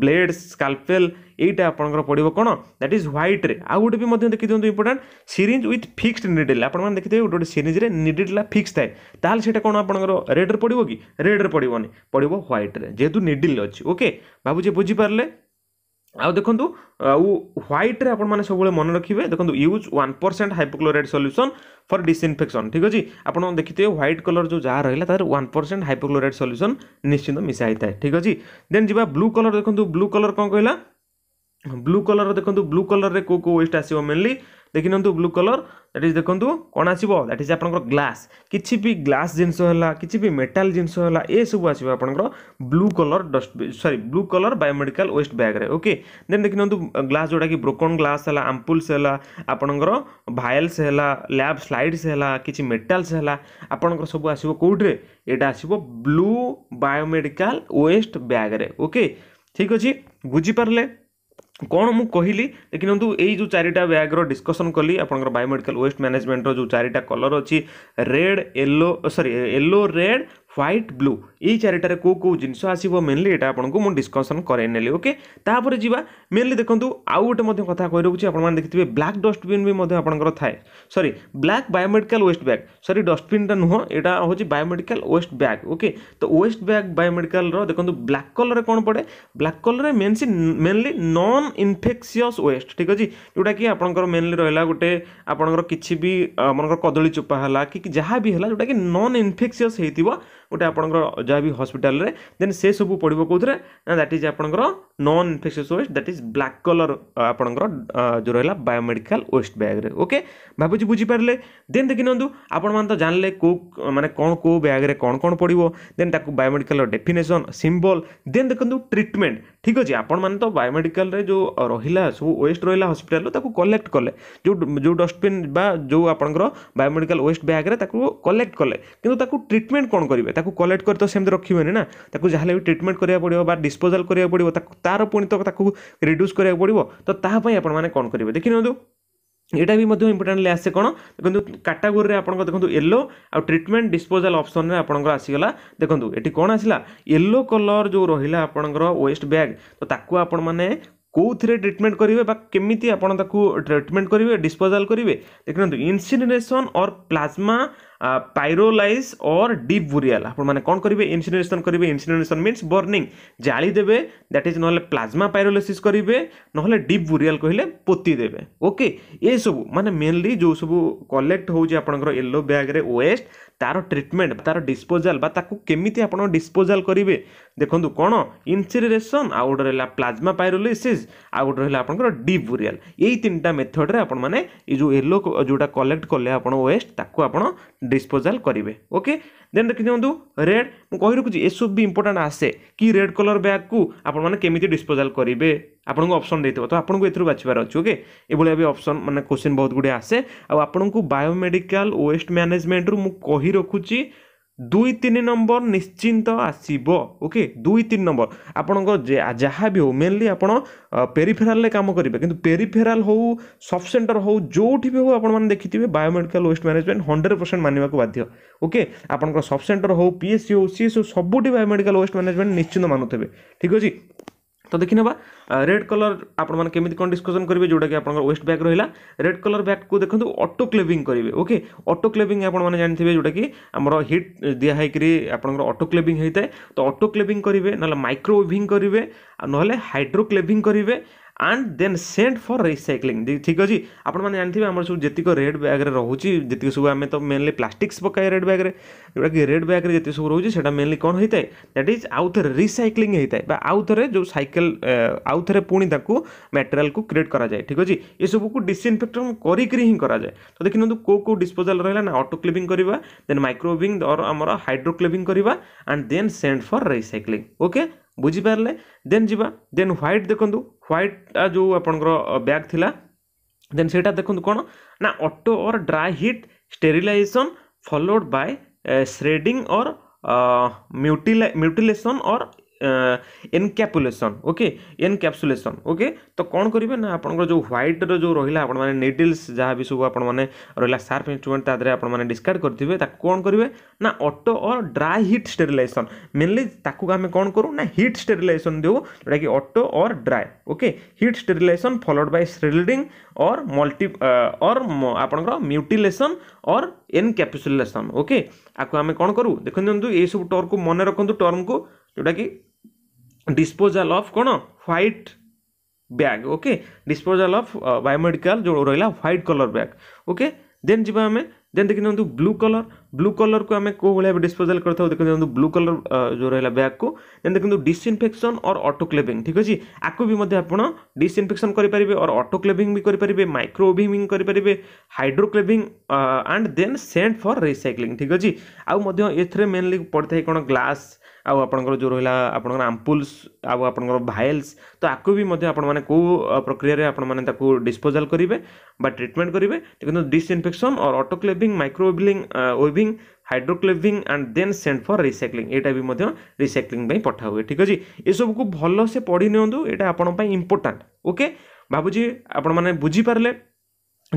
ବ୍ଲେଡ୍ ସ୍କାଲପେଲ୍ ଏଇଟା ଆପଣଙ୍କର ପଡ଼ିବ କ'ଣ ଦ୍ୟାଟ୍ ଇଜ୍ ହ୍ୱାଇଟ୍ରେ ଆଉ ଗୋଟେ ବି ମଧ୍ୟ ଦେଖିଦିଅନ୍ତୁ important syringe with fixed needle ଆପଣମାନେ ଦେଖିଥିବେ ଗୋଟେ ଗୋଟେ ସିରିଞ୍ଜରେ ନିଡିଲ୍ଟା ଫିକ୍ସ ଥାଏ ତାହେଲେ ସେଇଟା କ'ଣ ଆପଣଙ୍କର ରେଡ଼୍ରେ ପଡ଼ିବ କି ରେଡ଼୍ରେ ପଡ଼ିବନି ପଡ଼ିବ ହ୍ୱାଇଟ୍ରେ ଯେହେତୁ ନିଡିଲ୍ ଅଛି ଓକେ ଭାବୁଛି ବୁଝିପାରିଲେ ଆଉ ଦେଖନ୍ତୁ ଆଉ ହ୍ୱାଇଟ୍ରେ ଆପଣମାନେ ସବୁବେଳେ ମନେ ରଖିବେ ଦେଖନ୍ତୁ use one percent hypochlorite solution for disinfection ଠିକ୍ ଅଛି ଆପଣ ଦେଖିଥିବେ ହ୍ୱାଇଟ୍ କଲର୍ ଯେଉଁ ଯାହା ରହିଲା ତାର ୱାନ୍ ପରସେଣ୍ଟ ହାଇପୋକ୍ଲୋରାଇଡ଼୍ ସଲ୍ୟୁସନ୍ ନିଶ୍ଚିନ୍ତ ମିଶା ହେଇଥାଏ ଠିକ୍ ଅଛି ଦେନ୍ ଯିବା ବ୍ଲୁ କଲର୍ ଦେଖନ୍ତୁ ବ୍ଲୁ କଲର୍ କ'ଣ କହିଲା ବ୍ଲୁ କଲର୍ ଦେଖନ୍ତୁ ବ୍ଲୁ କଲର୍ରେ କେଉଁ କେଉଁ ୱେଷ୍ଟ ଆସିବ ମେନ୍ଲି ଦେଖିନିଅନ୍ତୁ ବ୍ଲୁ କଲର୍ ଦ୍ୟାଟ୍ ଇଜ୍ ଦେଖନ୍ତୁ କ'ଣ ଆସିବ ଦ୍ୟାଟ୍ ଇଜ୍ ଆପଣଙ୍କର ଗ୍ଲାସ୍ କିଛି ବି ଗ୍ଲାସ୍ ଜିନିଷ ହେଲା କିଛି ବି ମେଟାଲ୍ ଜିନିଷ ହେଲା ଏସବୁ ଆସିବ ଆପଣଙ୍କର blue colour dustbin sorry blue colour biomedical waste ବ୍ୟାଗ୍ରେ ଓକେ ଦେନ୍ ଦେଖିନିଅନ୍ତୁ ଗ୍ଲାସ୍ ଯେଉଁଟାକି ବ୍ରୋକନ୍ ଗ୍ଲାସ୍ ହେଲା ଆମ୍ପୁଲ୍ସ ହେଲା ଆପଣଙ୍କର ଭାଏଲ୍ସ ହେଲା ଲ୍ୟାବ୍ ସ୍ଲାଇଡ୍ସ ହେଲା କିଛି ମେଟାଲ୍ସ ହେଲା ଆପଣଙ୍କର ସବୁ ଆସିବ କେଉଁଠିରେ ଏଇଟା ଆସିବ ବ୍ଲୁ ବାୟୋମେଡ଼ିକାଲ ୱେଷ୍ଟ ବ୍ୟାଗ୍ରେ ଓକେ ଠିକ୍ ଅଛି ବୁଝିପାରିଲେ କ'ଣ ମୁଁ କହିଲି ଦେଖିନିଅନ୍ତୁ ଏଇ ଯେଉଁ ଚାରିଟା ବ୍ୟାଗ୍ର ଡିସ୍କସନ୍ କଲି ଆପଣଙ୍କର ବାୟୋମେଡ଼ିକାଲ ୱେଷ୍ଟ ମ୍ୟାନେଜମେଣ୍ଟର ଯେଉଁ ଚାରିଟା କଲର୍ ଅଛି red yellow sorry yellow red white blue এই চারিটার কেউ কেউ জিনিস আসব মেনলি এটা আপনার মু ডিসকসন করাই নেলি ওকে তাপরে যা মেনলি দেখুন আউ গোটে কথা কই রাখছি আপনার দেখি ব্লাক ডস্টবিন বি আপনার থাকে sorry black biomedical waste bag sorry ডস্টবিনটা নুহ এটা হচ্ছে বায়োমেডিকাল ওয়েস্ট ব্যাগ ওকে তো ওয়েস্ট ব্যাগ বায়োমেডিকালর দেখুন ব্লাক কলরে কোণ পড়ে ব্লাক কলরে মেনসি মেনলি নন ইনফেকসিয়স ওয়েস্ট ঠিক আছে যেটা কি আপনার মেনলি রহলা গোটে আপনার কিছু বি মনে কদলী চোপা হল কি যা বি হল যেটা কি নন ইনফেকসিয়স হয়ে ଗୋଟେ ଆପଣଙ୍କର ଯାହା ବି ହସ୍ପିଟାଲରେ ଦେନ୍ ସେ ସବୁ ପଡ଼ିବ କେଉଁଥିରେ ନା ଦ୍ୟାଟ୍ ଇଜ୍ ଆପଣଙ୍କର non infectious waste that is black colour ଆପଣଙ୍କର ଯେଉଁ ରହିଲା ବାୟୋମେଡ଼ିକାଲ ୱେଷ୍ଟ ବ୍ୟାଗ୍ରେ ଓକେ ଭାବୁଛି ବୁଝିପାରିଲେ ଦେନ୍ ଦେଖିନିଅନ୍ତୁ ଆପଣମାନେ ତ ଜାଣିଲେ କେଉଁ ମାନେ କ'ଣ କେଉଁ ବ୍ୟାଗ୍ରେ କ'ଣ କ'ଣ ପଡ଼ିବ ଦେନ୍ ତାକୁ ବାୟୋମେଡ଼ିକାଲର ଡେଫିନେସନ୍ ସିମ୍ବଲ୍ ଦେନ୍ ଦେଖନ୍ତୁ ଟ୍ରିଟମେଣ୍ଟ ଠିକ୍ ଅଛି ଆପଣମାନେ ତ ବାୟୋମେଡ଼ିକାଲରେ ଯେଉଁ ରହିଲା ସବୁ ୱେଷ୍ଟ ରହିଲା ହସ୍ପିଟାଲରୁ ତାକୁ କଲେକ୍ଟ କଲେ ଯେଉଁ ଯେଉଁ ଡଷ୍ଟବିନ୍ ବା ଯେଉଁ ଆପଣଙ୍କର ବାୟୋମେଡ଼ିକାଲ ୱେଷ୍ଟ ବ୍ୟାଗ୍ରେ ତାକୁ କଲେକ୍ଟ କଲେ କିନ୍ତୁ ତାକୁ ଟ୍ରିଟମେଣ୍ଟ କ'ଣ କରିବେ ତାକୁ କଲେକ୍ଟ କରି ତ ସେମିତି ରଖିବେନି ନା ତାକୁ ଯାହାହେଲେ ବି ଟ୍ରିଟମେଣ୍ଟ କରିବାକୁ ପଡ଼ିବ ବା ଡିସ୍ପୋଜାଲ୍ କରିବାକୁ ପଡ଼ିବ ତାକୁ ତା'ର ପୁଣି ତ ତାକୁ ରିଡ୍ୟୁସ୍ କରିବାକୁ ପଡ଼ିବ ତ ତାହା ପାଇଁ ଆପଣମାନେ କ'ଣ କରିବେ ଦେଖିନିଅନ୍ତୁ ଏଇଟା ବି ମଧ୍ୟ ଇମ୍ପୋର୍ଟାଣ୍ଟଲି ଆସେ କ'ଣ ଦେଖନ୍ତୁ କାଟାଗୋରୀରେ ଆପଣଙ୍କ ଦେଖନ୍ତୁ ୟେଲୋ ଆଉ ଟ୍ରିଟମେଣ୍ଟ ଡିସ୍ପୋଜାଲ୍ ଅପସନ୍ରେ ଆପଣଙ୍କର ଆସିଗଲା ଦେଖନ୍ତୁ ଏଠି କ'ଣ ଆସିଲା ୟେଲୋ କଲର୍ ଯେଉଁ ରହିଲା ଆପଣଙ୍କର ୱେଷ୍ଟ ବ୍ୟାଗ୍ ତ ତାକୁ ଆପଣମାନେ କେଉଁଥିରେ ଟ୍ରିଟମେଣ୍ଟ କରିବେ ବା କେମିତି ଆପଣ ତାକୁ ଟ୍ରିଟମେଣ୍ଟ କରିବେ ଡିସ୍ପୋଜାଲ୍ କରିବେ ଦେଖନ୍ତୁ ଇନ୍ସିନେସନ୍ ଅର୍ ପ୍ଲାଜମା पायरोलाइज और डीप बुरीएल आपने कौन करेंगे इनसीनरेसन करेंगे इनसीनरेसन मीनस बर्णिंग जालीदेवे दैट इज ना प्लाज्मा पायरोलाइसीस करेंगे ना डीप बुरीएल कहे पोतीदे ओके ये सब मानते मेनली जो सब कलेक्ट होकर येलो ब्याग्रे वेस्ट तार ट्रिटमेंट तार डिस्पोजाल केमी आप डिस्पोजाल करेंगे देखो कौन इनसीनरेसन आउ गए रहा प्लाज्मा पायरोलाइसीस आउ गए रहा आप डीप बुरीएल यही तीन टा मेथड्रे आप येलो जोटा कलेक्ट कले आप वेस्ट ताको ডিসপোজাল করবে ওকে দেন দেখি দিও রেড মু রখুছি এসব বি ইম্পর্টাট আসে কি রেড কলর ব্যাগকু আপন মানে কেমিতি ডিসপোজাল করবে ଆପଣଙ୍କୁ ଅପସନ୍ ଦେଇଥିବ ତ ଆପଣଙ୍କୁ ଏଥିରୁ ବାଛିବାର ଅଛି ଓକେ ଏଭଳିଆ ବି ଅପସନ୍ ମାନେ କୋଶ୍ଚିନ୍ ବହୁତ ଗୁଡ଼ିଏ ଆସେ ଆଉ ଆପଣଙ୍କୁ ବାୟୋମେଡ଼ିକାଲ ୱେଷ୍ଟ ମ୍ୟାନେଜମେଣ୍ଟରୁ ମୁଁ କହି ରଖୁଛି ଦୁଇ ତିନି ନମ୍ବର ନିଶ୍ଚିନ୍ତ ଆସିବ ଓକେ ଦୁଇ ତିନି ନମ୍ବର ଆପଣଙ୍କ ଯାହା ବି ହେଉ ମେନଲି ଆପଣ ପେରିଫେରାଲରେ କାମ କରିବେ କିନ୍ତୁ ପେରିଫେରାଲ ହେଉ ସବ୍ ସେଣ୍ଟର ହେଉ ଯେଉଁଠି ବି ହେଉ ଆପଣମାନେ ଦେଖିଥିବେ biomedical waste management hundred percent ମାନିବାକୁ ବାଧ୍ୟ ଓକେ ଆପଣଙ୍କ ସବ୍ ସେଣ୍ଟର ହେଉ ପି ଏସ୍ ସି ହେଉ ସି ଏସ୍ ହେଉ ସବୁଠି ବାୟୋମେଡ଼ିକାଲ ୱେଷ୍ଟ ମ୍ୟାନେଜମେଣ୍ଟ ନିଶ୍ଚିନ୍ତ ମାନୁଥିବେ ଠିକ୍ ଅଛି ତ ଦେଖିନେବା ରେଡ୍ କଲର୍ ଆପଣମାନେ କେମିତି କ'ଣ ଡିସ୍କସନ୍ କରିବେ ଯେଉଁଟାକି ଆପଣଙ୍କର ୱେଷ୍ଟ ବ୍ୟାଗ୍ ରହିଲା ରେଡ୍ କଲର୍ ବ୍ୟାଗ୍କୁ ଦେଖନ୍ତୁ ଅଟୋ କ୍ଲେଭିଂ କରିବେ ଓକେ ଅଟୋ କ୍ଲେଭିଂ ଆପଣମାନେ ଜାଣିଥିବେ ଯେଉଁଟାକି ଆମର ହିଟ୍ ଦିଆ ହେଇକିରି ଆପଣଙ୍କର ଅଟୋ କ୍ଲେଭିଂ ହେଇଥାଏ ତ ଅଟୋ କ୍ଲେଭିଂ କରିବେ ନହେଲେ ମାଇକ୍ରୋ ୱେଭିଂ କରିବେ ଆଉ ନହେଲେ ହାଇଡ୍ରୋ କ୍ଲେଭିଂ କରିବେ and then sent for recycling ठीक अच्छे आपंथे आम सब जितक रेड बैग्रे रोचे जितक सब आम तो मेनली प्लास्टिक्स पकाए रेड बैग्रे जोटा कि रेड बैग्रे जितक सब रोचे से मेनली कौन होता है दैट इज आउ थे रिसाइक्लींग होता है आउ थे जो सैकल आउ थे पुणी मेटेरियाल क्रिएट कराए ठीक अच्छे ये सब कुछ डिसइनफेक्टन कराए तो देखो कौ कौ डिस्पोजाल रहा है ना अटोक्लिविंग करवा देन माइक्रोविंग और आम हाइड्रोक्लिविंग करवा and then sent for recycling okay बुझिपारे देन जीवा देन ह्वैट देखो ह्वैट जो आप ब्याग थी देन से देखते कौन ना auto or dry heat sterilization followed by shredding or म्यूटिले म्यूटिलेसन और एनकैपुलेसन ओके एनकैपुलेसन ओके तो कौन करेंगे ना आप जो ह्वैट रो रहा आपडिल्स जहाँ भी सब आपने रहा सार्फ इन्स्ट्रुमेंट तरह आपने करेंगे कौन करेंगे ना auto or dry heat स्टेरिलइेसन mainly आम कौन करूँ ना हिट स्टेरिलइेसन दे जोटा कि auto or dry okay heat sterilization followed by shredding or मल्टी और आपंकर म्यूटिलेसन और एनकैपुलेसन ओके आपको आम कौन करूँ देखते ये सब टर्म को मन रखु टर्म को जोटा कि डिस्पोजाल अफ कौन what bag okay disposal of biomedical जो रहा what colour bag okay then जी आम देन देखि ब्लू कलर ब्लू कलर को आम कौ भाई डिस्पोजाल कर देखते ब्लू कलर जो रहा ब्याग को देन देखते डिसइनफेक्शन और अटोक्लेविंग ठीक अच्छे आपको भी आपड़ डिसइनफेक्शन करेंगे और अटोक्लेविंग भी करेंगे माइक्रोविमिंग करेंगे hydroclaving and then sent for recycling ठीक अच्छे आउ ए मेनली पड़ता है कौन ग्लास ଆଉ ଆପଣଙ୍କର ଯେଉଁ ରହିଲା ଆପଣଙ୍କର ଆମ୍ପୁଲ୍ସ ଆଉ ଆପଣଙ୍କର ଭାଏଲ୍ସ ତ ଆକୁ ବି ମଧ୍ୟ ଆପଣମାନେ କେଉଁ ପ୍ରକ୍ରିୟାରେ ଆପଣମାନେ ତାକୁ ଡିସ୍ପୋଜାଲ୍ କରିବେ ବା ଟ୍ରିଟମେଣ୍ଟ କରିବେ କିନ୍ତୁ disinfection or autoclaving microwaving waving hydroclaving and then send for recycling ଏଇଟା ବି ମଧ୍ୟ ରିସାଇକ୍ଲିଂ ପାଇଁ ପଠା ହୁଏ ଠିକ୍ ଅଛି ଏସବୁକୁ ଭଲସେ ପଢ଼ି ନିଅନ୍ତୁ ଏଇଟା ଆପଣଙ୍କ ପାଇଁ ଇମ୍ପୋର୍ଟାଣ୍ଟ ଓକେ ଭାବୁଛି ଆପଣମାନେ ବୁଝିପାରିଲେ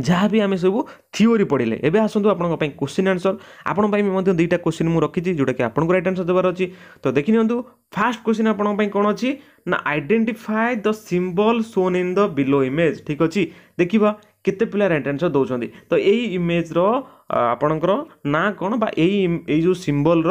ଯାହା ବି ଆମେ ସବୁ ଥିଓରି ପଢ଼ିଲେ ଏବେ ଆସନ୍ତୁ ଆପଣଙ୍କ ପାଇଁ କୋଶ୍ଚିନ୍ ଆନ୍ସର୍ ଆପଣଙ୍କ ପାଇଁ ମଧ୍ୟ ଦୁଇଟା କୋଶ୍ଚିନ୍ ମୁଁ ରଖିଛି ଯେଉଁଟାକି ଆପଣଙ୍କୁ ରାଇଟ୍ ଆନ୍ସର୍ ଦେବାର ଅଛି ତ ଦେଖିନିଅନ୍ତୁ ଫାର୍ଷ୍ଟ କୋଶ୍ଚିନ୍ ଆପଣଙ୍କ ପାଇଁ କ'ଣ ଅଛି ନା identify the symbol shown in the below image ଠିକ୍ ଅଛି ଦେଖିବା କେତେ ପିଲା ରାଇଟ୍ ଆନ୍ସର୍ ଦେଉଛନ୍ତି ତ ଏଇ ଇମେଜ୍ର ଆପଣଙ୍କର ନାଁ କ'ଣ ବା ଏଇ ଏଇ ଯେଉଁ ସିମ୍ବଲ୍ର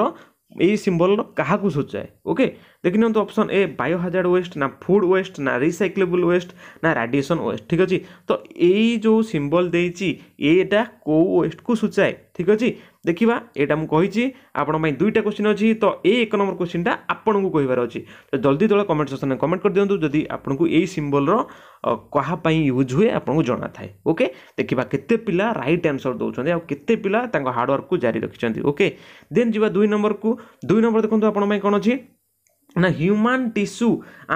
ଏହି ସିମ୍ବଲ୍ର କାହାକୁ ସୂଚାଏ ଓକେ ଦେଖିନିଅନ୍ତୁ ଅପସନ୍ ଏ ବାୟୋହାଜାର୍ଡ ୱେଷ୍ଟ ନା ଫୁଡ୍ ୱେଷ୍ଟ ନା ରିସାଇକ୍ଲେବୁଲ୍ ୱେଷ୍ଟ ନା ରାଡ଼ିଏସନ୍ ୱେଷ୍ଟ ଠିକ୍ ଅଛି ତ ଏଇ ଯେଉଁ ସିମ୍ବଲ୍ ଦେଇଛି ଏଇଟା କେଉଁ ୱେଷ୍ଟକୁ ସୂଚାଏ ଠିକ୍ ଅଛି ଦେଖିବା ଏଇଟା ମୁଁ କହିଛି ଆପଣଙ୍କ ପାଇଁ ଦୁଇଟା କୋଶ୍ଚିନ୍ ଅଛି ତ ଏଇ ଏକ ନମ୍ବର କୋଶ୍ଚିନ୍ଟା ଆପଣଙ୍କୁ କହିବାର ଅଛି ତ ଜଲ୍ଦି ତଳେ କମେଣ୍ଟ ସେକ୍ସନ୍ରେ କମେଣ୍ଟ କରିଦିଅନ୍ତୁ ଯଦି ଆପଣଙ୍କୁ ଏଇ ସିମ୍ବଲ୍ର କାହା ପାଇଁ ୟୁଜ୍ ହୁଏ ଆପଣଙ୍କୁ ଜଣାଥାଏ ଓକେ ଦେଖିବା କେତେ ପିଲା ରାଇଟ୍ ଆନ୍ସର୍ ଦେଉଛନ୍ତି ଆଉ କେତେ ପିଲା ତାଙ୍କ ହାର୍ଡ଼ୱାର୍କକୁ ଜାରି ରଖିଛନ୍ତି ଓକେ ଦେନ୍ ଯିବା ଦୁଇ ନମ୍ବରକୁ ଦୁଇ ନମ୍ବର ଦେଖନ୍ତୁ ଆପଣଙ୍କ ପାଇଁ କ'ଣ ଅଛି ना human tissue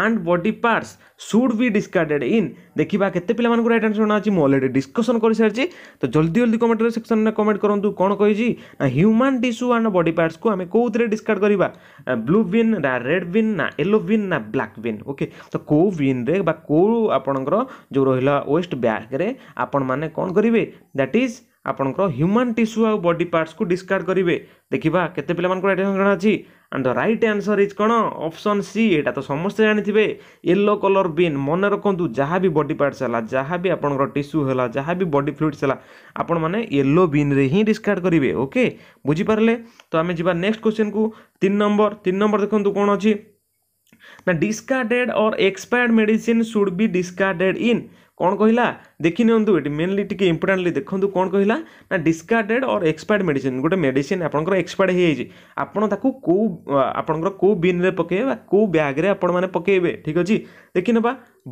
and body parts should be discarded in ଦେଖିବା କେତେ ପିଲାମାନଙ୍କୁ ରାଇଟ୍ ଆନ୍ସର୍ ଜଣାଅଛି ମୁଁ ଅଲରେଡ଼ି ଡିସ୍କସନ୍ କରିସାରିଛି ତ ଜଲ୍ଦି ଜଲ୍ଦି କମେଣ୍ଟ ସେକ୍ସନ୍ରେ କମେଣ୍ଟ କରନ୍ତୁ କ'ଣ କହିଛି ନା ହ୍ୟୁମାନ ଟିସୁ ଆଣ୍ଡ ବଡି ପାର୍ଟସ୍କୁ ଆମେ କେଉଁଥିରେ ଡିସ୍କାର୍ଡ କରିବା ବ୍ଲୁ ବିନ୍ ନା ରେଡ୍ ବିନ୍ ନା ୟେଲୋ ବିନ୍ ନା ବ୍ଲାକ୍ ବିନ୍ ଓକେ ତ କେଉଁ ବିନ୍ରେ ବା କେଉଁ ଆପଣଙ୍କର ଯେଉଁ ରହିଲା ୱେଷ୍ଟ ବ୍ୟାଗ୍ରେ ଆପଣମାନେ କ'ଣ କରିବେ ଦ୍ୟାଟ୍ ଇଜ୍ ଆପଣଙ୍କର ହ୍ୟୁମାନ୍ ଟିସ୍ୟୁ ଆଉ ବଡି ପାର୍ଟସକୁ ଡିସ୍କାର୍ଡ଼ କରିବେ ଦେଖିବା କେତେ ପିଲାମାନଙ୍କର ଏଠି ଜଣା ଅଛି and the right answer is କ'ଣ ଅପସନ୍ ସି ଏଇଟା ତ ସମସ୍ତେ ଜାଣିଥିବେ ୟେଲୋ କଲର୍ ବିନ୍ ମନେ ରଖନ୍ତୁ ଯାହା ବି ବଡି ପାର୍ଟସ୍ ହେଲା ଯାହା ବି ଆପଣଙ୍କର ଟିସ୍ୟୁ ହେଲା ଯାହା ବି ବଡି ଫ୍ଲୁଇଡ୍ସ ହେଲା ଆପଣମାନେ ୟେଲୋ ବିନ୍ରେ ହିଁ ଡିସ୍କାର୍ଡ଼ କରିବେ ଓକେ ବୁଝିପାରିଲେ ତ ଆମେ ଯିବା ନେକ୍ସଟ କ୍ୱେଶ୍ଚିନ୍କୁ ତିନି ନମ୍ବର ତିନି ନମ୍ବର ଦେଖନ୍ତୁ କ'ଣ ଅଛି ନା discarded or expired medicine should be discarded in कौन कहला देखी नि मेनली टी इम्पोर्टाटली देखो कौन कहला ना डिस्कार्डेड और एक्सपायर्ड मेड गोटे मेड एक्सपायर्ड हो आपको कौ आप कौ बिन्रे पके कौ ब्याग्रे आपने पकेबे ठीक अच्छे देखने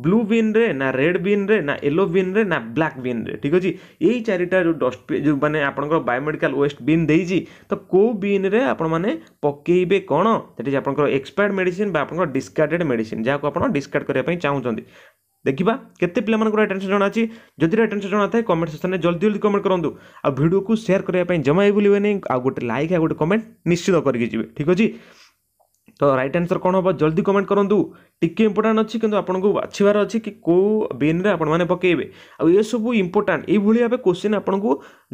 ब्लू बिन्रे ना रेड बिन्रे ना येलो बिन्रे ना ब्लाक बिन्रे ठीक अच्छे यही चारिटा जो डस्टबिन जो मैंने आपंकर बायोमेडिकाल वेस्ट बिन दे तो कौ बिन्रे पकेबे कौन से आप एक्सपायर्ड मेडिसिन आप डिस्कार्डेड मेडिसिन जहाँ को आप डिस्कार्ड करने चाहते देखा केते पिला आटेन्सन जना जदि आटेन्सन जना था कमेंट सेक्शन में जल्दी जल्दी कमेंट करूँ आ भिड को सेयार करने जमा भी भूल आ गोटे लाइक आ गोटे कमेंट निश्चित करके जी ठीक अच्छे ତ ରାଇଟ୍ ଆନ୍ସର୍ କ'ଣ ହେବ ଜଲ୍ଦି କମେଣ୍ଟ କରନ୍ତୁ ଟିକେ ଇମ୍ପୋର୍ଟାଣ୍ଟ ଅଛି କିନ୍ତୁ ଆପଣଙ୍କୁ ବାଛିବାର ଅଛି କି କେଉଁ ବିନ୍ରେ ଆପଣମାନେ ପକାଇବେ ଆଉ ଏସବୁ ଇମ୍ପୋର୍ଟାଣ୍ଟ ଏଇଭଳି ଭାବେ କୋଶ୍ଚିନ୍ ଆପଣଙ୍କୁ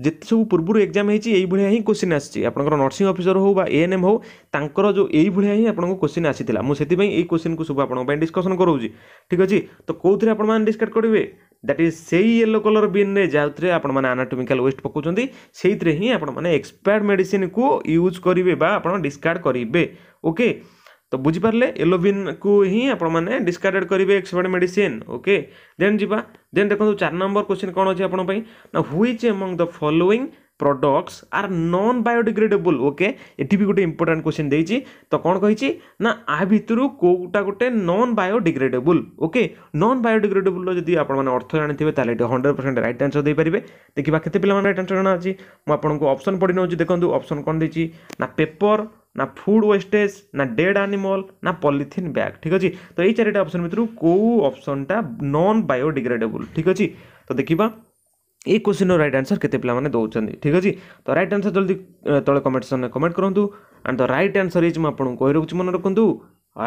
ଯେତେ ସବୁ ପୂର୍ବରୁ ଏକ୍ଜାମ୍ ହେଇଛି ଏଇଭଳିଆ ହିଁ କୋଶ୍ଚିନ୍ ଆସିଛି ଆପଣଙ୍କର ନର୍ସିଂ ଅଫିସର ହେଉ ବା ଏଏନ୍ଏମ୍ ହେଉ ତାଙ୍କର ଯେଉଁ ଏଇଭଳିଆ ହିଁ ଆପଣଙ୍କୁ କୋଶ୍ଚିନ୍ ଆସିଥିଲା ମୁଁ ସେଥିପାଇଁ ଏଇ କୋଶ୍ଚିନ୍କୁ ସବୁ ଆପଣଙ୍କ ପାଇଁ ଡିସ୍କସନ୍ କରାଉଛି ଠିକ୍ ଅଛି ତ କେଉଁଥିରେ ଆପଣମାନେ ଡିସ୍କସ୍ କରିବେ ଦ୍ୟାଟ୍ ଇଜ୍ ସେଇ ୟେଲୋ କଲର୍ ବିନ୍ରେ ଯେଉଁଥିରେ ଆପଣମାନେ ଆନାଟୋମିକାଲ୍ ୱେଷ୍ଟ ପକାଉଛନ୍ତି ସେଇଥିରେ ହିଁ ଆପଣମାନେ ଏକ୍ସପାୟାର୍ଡ଼ ମେଡ଼ିସିନ୍କୁ ୟୁଜ୍ କରିବେ ବା ଆପଣ ଡିସ୍କାର୍ଡ଼ କରିବେ ଓକେ ତ ବୁଝିପାରିଲେ ଏଲୋଭିନ୍କୁ ହିଁ ଆପଣମାନେ ଡିସ୍କାର୍ଡ଼େଡ଼ କରିବେ ଏକ୍ସପାର୍ଟ ମେଡ଼ିସିନ୍ ଓକେ ଦେନ୍ ଯିବା ଦେନ୍ ଦେଖନ୍ତୁ ଚାରି ନମ୍ବର କ୍ୱେଶ୍ଚିନ୍ କ'ଣ ଅଛି ଆପଣଙ୍କ ପାଇଁ ନା which among the following products are non biodegradable okay ଏଠି ବି ଗୋଟେ ଇମ୍ପୋର୍ଟାଣ୍ଟ କ୍ୱେଶ୍ଚିନ୍ ଦେଇଛି ତ କ'ଣ କହିଛି ନା ଆ ଭିତରୁ କେଉଁଟା ଗୋଟେ ନନ୍ ବାୟୋଡିଗ୍ରେଡେବୁଲ୍ ଓକେ ନନ୍ ବାୟୋଡିଗ୍ରେଡେବୁଲ୍ର ଯଦି ଆପଣମାନେ ଅର୍ଥ ଜାଣିଥିବେ ତାହେଲେ ଏଠି ହଣ୍ଡ୍ରେଡ଼ ପରସେଣ୍ଟ ରାଇଟ୍ ଆନ୍ସର୍ ଦେଇପାରିବେ ଦେଖିବା କେତେ ପିଲାମାନେ ରାଇଟ୍ ଆନ୍ସର୍ ଅଛି ମୁଁ ଆପଣଙ୍କୁ ଅପସନ୍ ପଢ଼ି ନେଉଛି ଦେଖନ୍ତୁ ଅପସନ୍ କ'ଣ ଦେଇଛି ନା ପେପର୍ না ফুড ওয়েস্টেজ না ডেড আনিমল না পলিথিন ব্যাগ ঠিক আছে তো এই চারিটা অপসন ভিতর কেউ অপসনটা নন বায়োডিগ্রেডেবল ঠিক আছে তো দেখিবা এই কোশ্চিন্র রাইট আনসর কেতে পিলামানে দৌঁচান্তি ঠিক আছে তো রাইট আনসর জলদি তলে কমেন্ট সেকশনে কমেন্ট করন্তু and the right answer is মু আপনার কই রাখুছি মনে রাখন্তু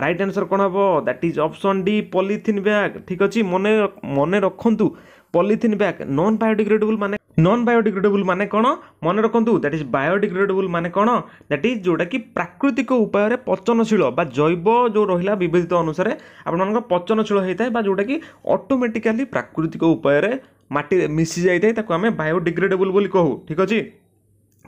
রাইট আনসর কোণ হব that is option D polythene bag ঠিক আছে মনে মনে রাখন্তু পলিথিন ব্যাগ নন বায়োডিগ্রেডেবল মানে নন বায়োডিଗ୍ରେଡେବୁଲ୍ ମାନେ କ'ଣ ମନେ ରଖନ୍ତୁ ଦ୍ୟାଟ୍ ଇଜ୍ ବାୟୋଡିଗ୍ରେଡେବୁଲ୍ ମାନେ କ'ଣ ଦ୍ୟାଟ୍ ଇଜ୍ ଯେଉଁଟାକି ପ୍ରାକୃତିକ ଉପାୟରେ ପଚନଶୀଳ ବା ଜୈବ ଯେଉଁ ରହିଲା ବିବେଚିତ ଅନୁସାରେ ଆପଣମାନଙ୍କର ପଚନଶୀଳ ହୋଇଥାଏ ବା ଯେଉଁଟାକି ଅଟୋମେଟିକାଲି ପ୍ରାକୃତିକ ଉପାୟରେ ମାଟିରେ ମିଶି ଯାଇଥାଏ ତାକୁ ଆମେ ବାୟୋଡିଗ୍ରେଡେବୁଲ୍ ବୋଲି କହୁ ଠିକ୍ ଅଛି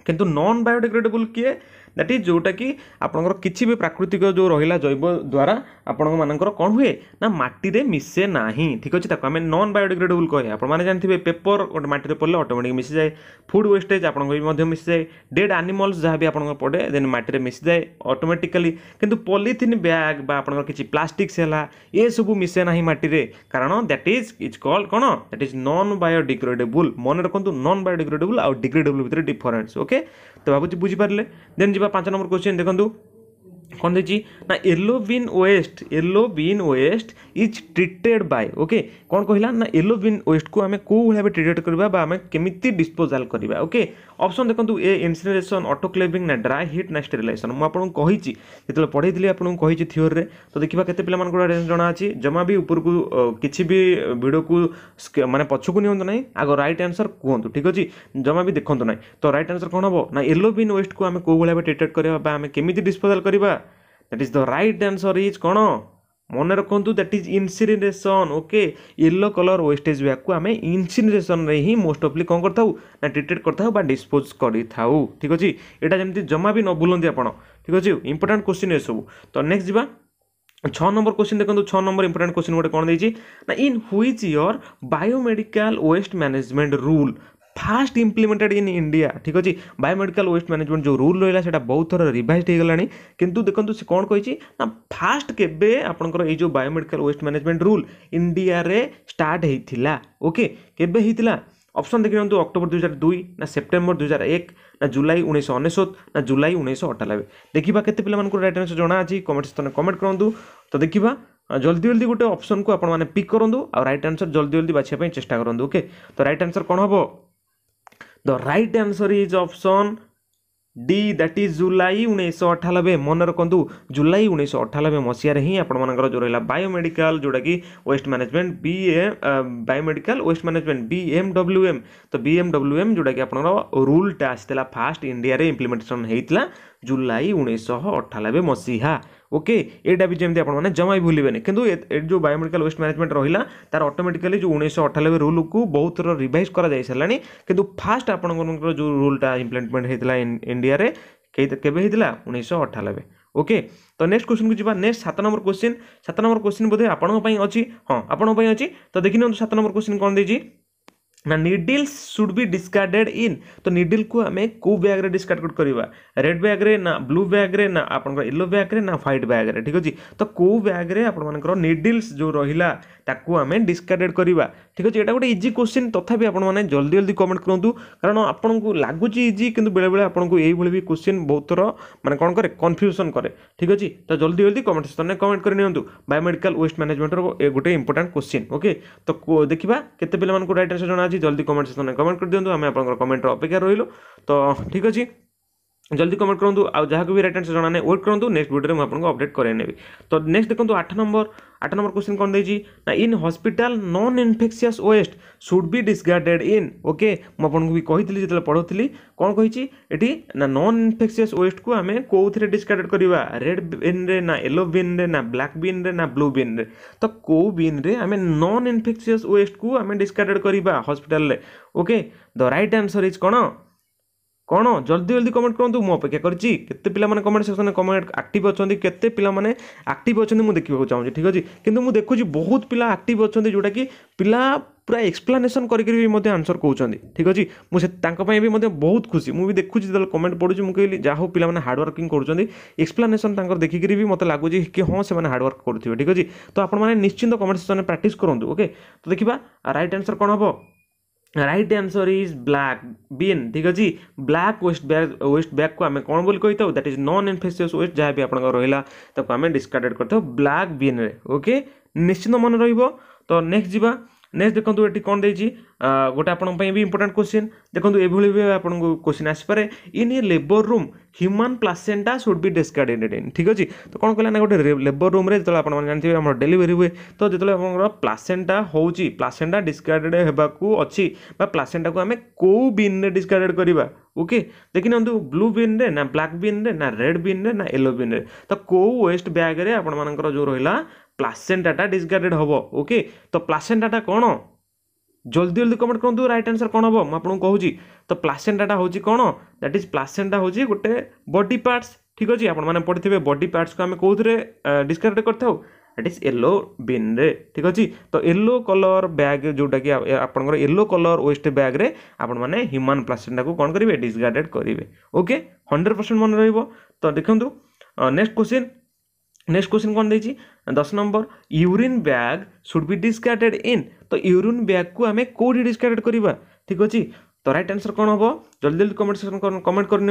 କିନ୍ତୁ ନନ୍ ବାୟୋଡିଗ୍ରେଡେବୁଲ୍ କିଏ ଦ୍ୟାଟ୍ ଇଜ୍ ଯେଉଁଟାକି ଆପଣଙ୍କର କିଛି ବି ପ୍ରାକୃତିକ ଯେଉଁ ରହିଲା ଜୈବ ଦ୍ୱାରା ଆପଣଙ୍କମାନଙ୍କର କ'ଣ ହୁଏ ନା ମାଟିରେ ମିଶେ ନାହିଁ ଠିକ୍ ଅଛି ତାକୁ ଆମେ ନନ୍ ବାୟୋଡିଗ୍ରେଡେବୁଲ୍ କହେ ଆପଣମାନେ ଜାଣିଥିବେ ପେପର୍ ଗୋଟେ ମାଟିରେ ପଡ଼ିଲେ ଅଟୋମେଟିକ୍ ମିଶିଯାଏ ଫୁଡ଼୍ ୱେଷ୍ଟେଜ୍ ଆପଣଙ୍କ ବି ମଧ୍ୟ ମିଶିଯାଏ ଡେଡ୍ ଆନିମଲ୍ସ ଯାହା ବି ଆପଣଙ୍କ ପଡ଼େ ଦେନ୍ ମାଟିରେ ମିଶିଯାଏ ଅଟୋମେଟିକାଲି କିନ୍ତୁ ପଲିଥିନ୍ ବ୍ୟାଗ୍ ବା ଆପଣଙ୍କର କିଛି ପ୍ଲାଷ୍ଟିକ୍ସ ହେଲା ଏସବୁ ମିଶେ ନାହିଁ ମାଟିରେ କାରଣ ଦ୍ୟାଟ୍ ଇଜ୍ ଇଜ୍ କଲ୍ଡ କ'ଣ ଦ୍ୟାଟ୍ ଇଜ୍ ନନ୍ ବାୟୋଡିଗ୍ରେଡେବୁଲ୍ ମନେ ରଖନ୍ତୁ ନନ୍ ବାୟୋଡିଗ୍ରେଡେବୁଲ୍ ଆଉ ଡିଗ୍ରେଡେବୁଲ୍ ଭିତରେ ଡିଫରେନ୍ସ ଓକେ ତ ଭାବୁଛି ବୁଝିପାରିଲେ ଦେନ୍ ଯିବା ପାଞ୍ଚ ନମ୍ବର କୋଶ୍ଚିନ୍ ଦେଖନ୍ତୁ କ'ଣ ଦେଇଛି ନା yellow bin waste yellow bin waste is treated by okay କ'ଣ କହିଲା ନା ୟେଲୋ ବିନ୍ ୱେଷ୍ଟକୁ ଆମେ କେଉଁ ଭଳିଆ ଭାବେ ଟ୍ରିଟେଡ଼୍ କରିବା ବା ଆମେ କେମିତି ଡିସ୍ପୋଜାଲ୍ କରିବା ଓକେ অপশন দেখন্তু এ ইনসেনিলেশন অটো ক্লেভিং না ড্রাই হিট না স্টেরিলাইজেশন ম आपण কইছি এতলে পড়াই দিলে आपण কইছি থিওরি রে তো দেখিবা কতে পিলমান গুড়া জানা আছে জমাবি উপর কো কিছিবি ভিডিও কো মানে পছু কো নিওন নাই আগো রাইট আনসার কোনতু ঠিক হ জি জমাবি দেখন্তু নাই তো রাইট আনসার কোন হব না ইলোবিন ওয়েস্ট কো আমি কো গলা বে ট্রিট করতে বা আমি কেমিতি ডিসপোজাল করিবা that is the right answer is কোনো ମନେ ରଖନ୍ତୁ that is incineration okay yellow colour wastage ବ୍ୟାଗ୍କୁ ଆମେ ଇନ୍ସିନେସନ୍ରେ ହିଁ ମୋଷ୍ଟ ଅଫ୍ଲି କ'ଣ କରିଥାଉ ନା ଡିଟେକ୍ଟ କରିଥାଉ ବା ଡିସ୍ପୋଜ୍ କରିଥାଉ ଠିକ୍ ଅଛି ଏଇଟା ଯେମିତି ଜମା ବି ନ ଭୁଲନ୍ତି ଆପଣ ଠିକ୍ ଅଛି ଇମ୍ପୋର୍ଟାଣ୍ଟ କ୍ୱେଶ୍ଚିନ୍ ଏସବୁ ତ ନେକ୍ସଟ ଯିବା ଛଅ ନମ୍ବର କୋଶ୍ଚିନ୍ ଦେଖନ୍ତୁ ଛଅ ନମ୍ବର ଇମ୍ପୋର୍ଟାଣ୍ଟ କୋଶ୍ଚିନ୍ ଗୋଟେ କ'ଣ ଦେଇଛି ନା in which year biomedical waste management rule first implemented in India ठीक अच्छे बायोमेडिकल वेस्ट मैनेजमेंट जो रूल रहा है बहुत थर रिभाइज होगा कि देखो सी कौन कही फास्ट के आपंकर ये biomedical waste management rule India start होता ओके केवला ऑप्शन देखि अक्टोबर दुई हजार दुई ना सेप्टेम्बर दुई हजार एक ना जुलाई उन्नीस ना जुलाई उन्नीस अठानबे देखा कैसे पे रईट आंसर जना अच्छी कमेंट स्थान कमेंट करूँ तो देखा जल्दी जल्दी गोटे अप्सन को आप पिक करूँ और रईट आंसर जल्दी जल्दी बाछापी चेस्टा करूँ ओके तो रईट आंसर कौन हम the right answer is option D that is जुलाई उन्नीस अठानबे मन रखु जुलाई उन्नीस अठानबे मसीह ही आपर जो रहा बायोमेडिकाल जोटा कि वेस्ट मैनेजमेंट बी ए biomedical waste management B M W M तो बी एम डब्ल्यू एम जोटा कि आप रूल टा फास्ट इंडिया इम्प्लीमेंटेसन होता जुलाई उन्नीस अठानबे मसीहा ওକେ ଏଇଟା ବି ଯେମିତି ଆପଣମାନେ ଜମା ବି ଭୁଲିବେନି କିନ୍ତୁ ଏ ଯେଉଁ ବାୟୋମେଡ଼ିକାଲ ୱେଷ୍ଟ ମ୍ୟାନେଜମେଣ୍ଟ ରହିଲା ତାର ଅଟୋମେଟିକାଲି ଯେଉଁ ଉଣେଇଶହ ଅଠାନବେ ରୁଲ୍କୁ ବହୁତ ଥର ରିଭାଇଜ୍ କରାଯାଇ ସାରିଲାଣି କିନ୍ତୁ ଫାଷ୍ଟ ଆପଣଙ୍କର ଯେଉଁ ରୁଲ୍ଟା ଇମ୍ପ୍ଲିମେଣ୍ଟ ହେଇଥିଲା ଇଣ୍ଡିଆରେ କେବେ ହେଇଥିଲା ଉଣେଇଶହ ଅଠାନବେ ଓକେ ତ ନେକ୍ସଟ କ୍ୱେଶ୍ଚିନ୍କୁ ଯିବା ନେକ୍ସଟ ସାତ ନମ୍ବର କ୍ୱେଶ୍ଚିନ୍ ସାତ ନମ୍ବର କ୍ୱେଶ୍ଚିନ୍ ବୋଧେ ଆପଣଙ୍କ ପାଇଁ ଅଛି ହଁ ଆପଣଙ୍କ ପାଇଁ ଅଛି ତ ଦେଖିନିଅନ୍ତୁ ସାତ ନମ୍ବର କ୍ୱେଶ୍ଚିନ୍ କ'ଣ ଦେଇଛି ନିଡିଲ୍ସ ସୁଡ୍ ବି ଡିସ୍କାର୍ଡେଡ୍ ଇନ୍ ତ ନିଡିଲ୍କୁ ଆମେ କେଉଁ ବ୍ୟାଗ୍ରେ ଡିସ୍କାର୍ଡ କରିବା ରେଡ୍ ବ୍ୟାଗ୍ରେ ନା ବ୍ଲୁ ବ୍ୟାଗ୍ରେ ନା ଆପଣଙ୍କର ୟେଲୋ ବ୍ୟାଗ୍ରେ ନା ହ୍ୱାଇଟ୍ ବ୍ୟାଗ୍ରେ ଠିକ୍ ଅଛି ତ କେଉଁ ବ୍ୟାଗ୍ରେ ଆପଣମାନଙ୍କର ନିଡିଲ୍ସ ଯେଉଁ ରହିଲା ତାକୁ ଆମେ ଡିସ୍କାର୍ଡେଡ୍ କରିବା ଠିକ୍ ଅଛି ଏଇଟା ଗୋଟେ ଇଜି କୋଶ୍ଚିନ୍ ତଥାପି ଆପଣମାନେ ଜଲ୍ଦି ଜଲ୍ଦି କମେଣ୍ଟ କରନ୍ତୁ କାରଣ ଆପଣଙ୍କୁ ଲାଗୁଛି ଇଜି କିନ୍ତୁ ବେଳେବେଳେ ଆପଣଙ୍କୁ ଏଇଭଳି ବି କୋଶ୍ଚିନ୍ ବହୁତ ଥର ମାନେ କ'ଣ କରେ କନଫ୍ୟୁଜନ୍ କରେ ଠିକ୍ ଅଛି ତ ଜଲ୍ଦି ଜଲ୍ଦି କମେଣ୍ଟ ସ୍ଥାନରେ କମେଣ୍ଟ କରି ନିଅନ୍ତୁ ବାୟୋମେଡ଼ିକାଲ ୱେଷ୍ଟ ମ୍ୟାନେଜମେଣ୍ଟର ଗୋଟେ ଇମ୍ପୋର୍ଟାଣ୍ଟ କୋଶ୍ଚିନ୍ ଓକେ ତ ଦେଖିବା କେତେ ପିଲାମାନଙ୍କୁ ରାଇଟ୍ ଆନ୍ସର୍ ଜଣା ଅଛି ଜଲ୍ଦି କମେଣ୍ଟ ସେକ୍ସନରେ କମେଣ୍ଟ କରିଦିଅନ୍ତୁ ଆମେ ଆପଣଙ୍କର କମେଣ୍ଟର ଅପେକ୍ଷା ରହିଲୁ ତ ଠିକ୍ ଅଛି जल्दी कमेंट करूँ आज जहाँ भी रईट आन्सर जनाना व्वेट करूँ नेक्स्ट भिडियो आपको अपडेट करेबी तो नेक्स्ट देखो आठ नंबर आठ नंबर क्वेश्चन कौन देती ना in hospital non infectious waste should be discarded in okay मुझे भी कही जो पढ़ाऊली कौन कही नन इनफेक्सीयस वेस्ट को आम कौन थे डिसगार्डेड करवा रेड बिन ना येलो बिन रे ना ब्लाक बिन ना ब्लू बिन्रे तो कौ बिन आम नन इनफेक्सीयस वेस्ट को आम डिसगार्डेड करवा hospital okay the right answer is कौन କ'ଣ ଜଲ୍ଦି ଜଲ୍ଦି କମେଣ୍ଟ କରନ୍ତୁ ମୁଁ ଅପେକ୍ଷା କରିଛି କେତେ ପିଲାମାନେ କମେଣ୍ଟ ସେକ୍ସନ୍ରେ କମେଣ୍ଟ ଆକ୍ଟିଭ୍ ଅଛନ୍ତି କେତେ ପିଲାମାନେ ଆକ୍ଟିଭ୍ ଅଛନ୍ତି ମୁଁ ଦେଖିବାକୁ ଚାହୁଁଛି ଠିକ୍ ଅଛି କିନ୍ତୁ ମୁଁ ଦେଖୁଛି ବହୁତ ପିଲା ଆକ୍ଟିଭ୍ ଅଛନ୍ତି ଯେଉଁଟାକି ପିଲା ପୁରା ଏକ୍ସପ୍ଲାନେସନ୍ କରିକି ବି ମଧ୍ୟ ଆନ୍ସର୍ କହୁଛନ୍ତି ଠିକ୍ ଅଛି ମୁଁ ସେ ତାଙ୍କ ପାଇଁ ବି ମଧ୍ୟ ବହୁତ ଖୁସି ମୁଁ ବି ଦେଖୁଛି ଯେତେବେଳେ କମେଣ୍ଟ ପଢ଼ୁଛି ମୁଁ କହିଲି ଯାହା ହଉ ପିଲାମାନେ ହାର୍ଡ଼ୱାର୍କିଂ କରୁଛନ୍ତି ଏକ୍ସପ୍ଲାନେସନ୍ ତାଙ୍କର ଦେଖିକିରି ବି ମୋତେ ଲାଗୁଛି କି ହଁ ସେମାନେ ହାର୍ଡ଼ୱାର୍କ କରୁଥିବେ ଠିକ୍ ଅଛି ତ ଆପଣମାନେ ନିଶ୍ଚିନ୍ତ କମେଣ୍ଟ ସେକ୍ସନ୍ରେ ପ୍ରାକ୍ଟିସ୍ କରନ୍ତୁ ଓକେ ତ ଦେଖିବା ରାଇଟ୍ ଆନ୍ସର୍ କ'ଣ ହେବ right answer is black bin ଠିକ୍ ଅଛି ବ୍ଲାକ୍ ୱେଷ୍ଟ ବ୍ୟାଗ୍ ୱେଷ୍ଟ ବ୍ୟାଗ୍କୁ ଆମେ କ'ଣ ବୋଲି କହିଥାଉ that is non infectious waste ଯାହା ବି ଆପଣଙ୍କର ରହିଲା ତାକୁ ଆମେ ଡିସ୍କାର୍ଡ଼େଡ଼୍ କରିଥାଉ ବ୍ଲାକ୍ ବିନ୍ରେ ଓକେ ନିଶ୍ଚିନ୍ତ ମନେ ରହିବ ତ ନେକ୍ସଟ୍ ଯିବା ନେକ୍ସଟ ଦେଖନ୍ତୁ ଏଠି କ'ଣ ଦେଇଛି ଗୋଟେ ଆପଣଙ୍କ ପାଇଁ ବି ଇମ୍ପୋର୍ଟାଣ୍ଟ କୋଶ୍ଚିନ୍ ଦେଖନ୍ତୁ ଏଭଳି ବି ଆପଣଙ୍କୁ କୋଶ୍ଚିନ୍ ଆସିପାରେ in a labour room human placenta should be discarded in ଠିକ୍ ଅଛି ତ କ'ଣ କହିଲା ନା ଗୋଟେ ଲେବର ରୁମ୍ରେ ଯେତେବେଳେ ଆପଣମାନେ ଜାଣିଥିବେ ଆମର ଡେଲିଭରି ହୁଏ ତ ଯେତେବେଳେ ଆପଣଙ୍କର ପ୍ଲାସେଣ୍ଟା ହେଉଛି ପ୍ଲାସେଣ୍ଟା ଡିସ୍କାର୍ଡେଡ୍ ହେବାକୁ ଅଛି ବା ପ୍ଲାସେଣ୍ଟାକୁ ଆମେ କେଉଁ ବିନ୍ରେ ଡିସ୍କାର୍ଡେଡ୍ କରିବା ଓକେ ଦେଖିନିଅନ୍ତୁ ବ୍ଲୁ ବିନ୍ରେ ନା ବ୍ଲାକ୍ ବିନ୍ରେ ନା ରେଡ୍ ବିନ୍ରେ ନା ୟେଲୋ ବିନ୍ରେ ତ କେଉଁ ୱେଷ୍ଟ ବ୍ୟାଗ୍ରେ ଆପଣମାନଙ୍କର ଯେଉଁ ରହିଲା ପ୍ଲାସେଣ୍ଟାଟା ଡିସଗାର୍ଡ଼େଡ଼୍ ହେବ ଓକେ ତ ପ୍ଲାସେଣ୍ଟାଟା କ'ଣ ଜଲ୍ଦି ଜଲ୍ଦି କମେଣ୍ଟ କରନ୍ତୁ ରାଇଟ୍ ଆନ୍ସର୍ କ'ଣ ହେବ ମୁଁ ଆପଣଙ୍କୁ କହୁଛି ତ ପ୍ଲାସେଣ୍ଟାଟା ହେଉଛି କ'ଣ ଦ୍ୟାଟ୍ ଇଜ୍ ପ୍ଲାସେଣ୍ଟା ହେଉଛି ଗୋଟେ ବଡି ପାର୍ଟସ୍ ଠିକ୍ ଅଛି ଆପଣମାନେ ପଢ଼ିଥିବେ ବଡି ପାର୍ଟସ୍କୁ ଆମେ କେଉଁଥିରେ ଡିସକାର୍ଡ଼ କରିଥାଉ ଦ୍ୟାଟ୍ ଇଜ୍ ୟେଲୋ ବିନ୍ରେ ଠିକ୍ ଅଛି ତ ୟେଲୋ କଲର୍ ବ୍ୟାଗ୍ ଯେଉଁଟାକି ଆପଣଙ୍କର ୟେଲୋ କଲର୍ ୱେଷ୍ଟ ବ୍ୟାଗ୍ରେ ଆପଣମାନେ ହ୍ୟୁମାନ୍ ପ୍ଲାସେଣ୍ଟାକୁ କ'ଣ କରିବେ ଡିସଗାର୍ଡ଼େଡ଼୍ କରିବେ ଓକେ ହଣ୍ଡ୍ରେଡ଼ ପରସେଣ୍ଟ ମନେ ରହିବ ତ ଦେଖନ୍ତୁ ନେକ୍ସଟ କ୍ୱେଶ୍ଚିନ୍ नेक्स्ट क्वेश्चन कौन दे दस number urine bag should be discarded in तो यूरीन ब्याग को आम कौटी डिस्कारडेड करवा ठीक अच्छे तो रईट आन्सर कौन हम जल्दी जल्दी कमेंट सेक्शन कमेंट कर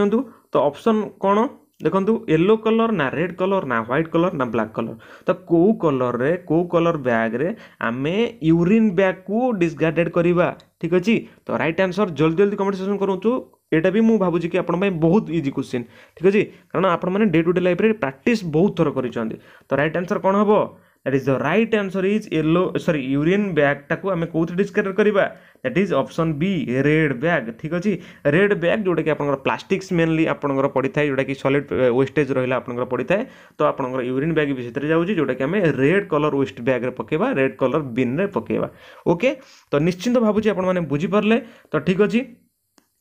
तो अप्सन कौन ଦେଖନ୍ତୁ ୟେଲୋ କଲର୍ ନା ରେଡ଼୍ କଲର୍ ନା ହ୍ୱାଇଟ୍ କଲର୍ ନା ବ୍ଲାକ୍ କଲର୍ ତ କେଉଁ କଲର୍ରେ କେଉଁ କଲର୍ ବ୍ୟାଗ୍ରେ ଆମେ ୟୁରିନ୍ ବ୍ୟାଗ୍କୁ ଡିସଗାର୍ଡ଼େଡ଼୍ କରିବା ଠିକ୍ ଅଛି ତ ରାଇଟ୍ ଆନ୍ସର୍ ଜଲ୍ଦି ଜଲ୍ଦି କମେଣ୍ଟ ସେକ୍ସନ୍ କରନ୍ତୁ ଏଇଟା ବି ମୁଁ ଭାବୁଛି କି ଆପଣଙ୍କ ପାଇଁ ବହୁତ ଇଜି କ୍ୱେଶ୍ଚିନ୍ ଠିକ୍ ଅଛି କାରଣ ଆପଣମାନେ ଡେ ଟୁ ଡେ ଲାଇଫ୍ରେ ପ୍ରାକ୍ଟିସ୍ ବହୁତ ଥର କରିଛନ୍ତି ତ ରାଇଟ୍ ଆନ୍ସର୍ କ'ଣ ହେବ that is the right answer is yellow sorry urine ବ୍ୟାଗ୍ଟାକୁ ଆମେ କେଉଁଥିରେ ଡିସ୍କାର୍ଡ଼ କରିବା that is option B red bag ଠିକ୍ ଅଛି ରେଡ୍ ବ୍ୟାଗ୍ ଯେଉଁଟାକି ଆପଣଙ୍କର ପ୍ଲାଷ୍ଟିକ୍ସ ମେନ୍ଲି ଆପଣଙ୍କର ପଡ଼ିଥାଏ ଯେଉଁଟାକି ସଲିଡ୍ ୱେଷ୍ଟେଜ୍ ରହିଲା ଆପଣଙ୍କର ପଡ଼ିଥାଏ ତ ଆପଣଙ୍କର ୟୁରିନ୍ ବ୍ୟାଗ୍ ବି ସେଥିରେ ଯାଉଛି ଯେଉଁଟାକି ଆମେ ରେଡ୍ କଲର୍ ୱେଷ୍ଟ ବ୍ୟାଗ୍ରେ ପକାଇବା ରେଡ୍ କଲର୍ ବିନ୍ରେ ପକାଇବା ଓକେ ତ ନିଶ୍ଚିନ୍ତ ଭାବୁଛି ଆପଣମାନେ ବୁଝିପାରିଲେ ତ ଠିକ୍ ଅଛି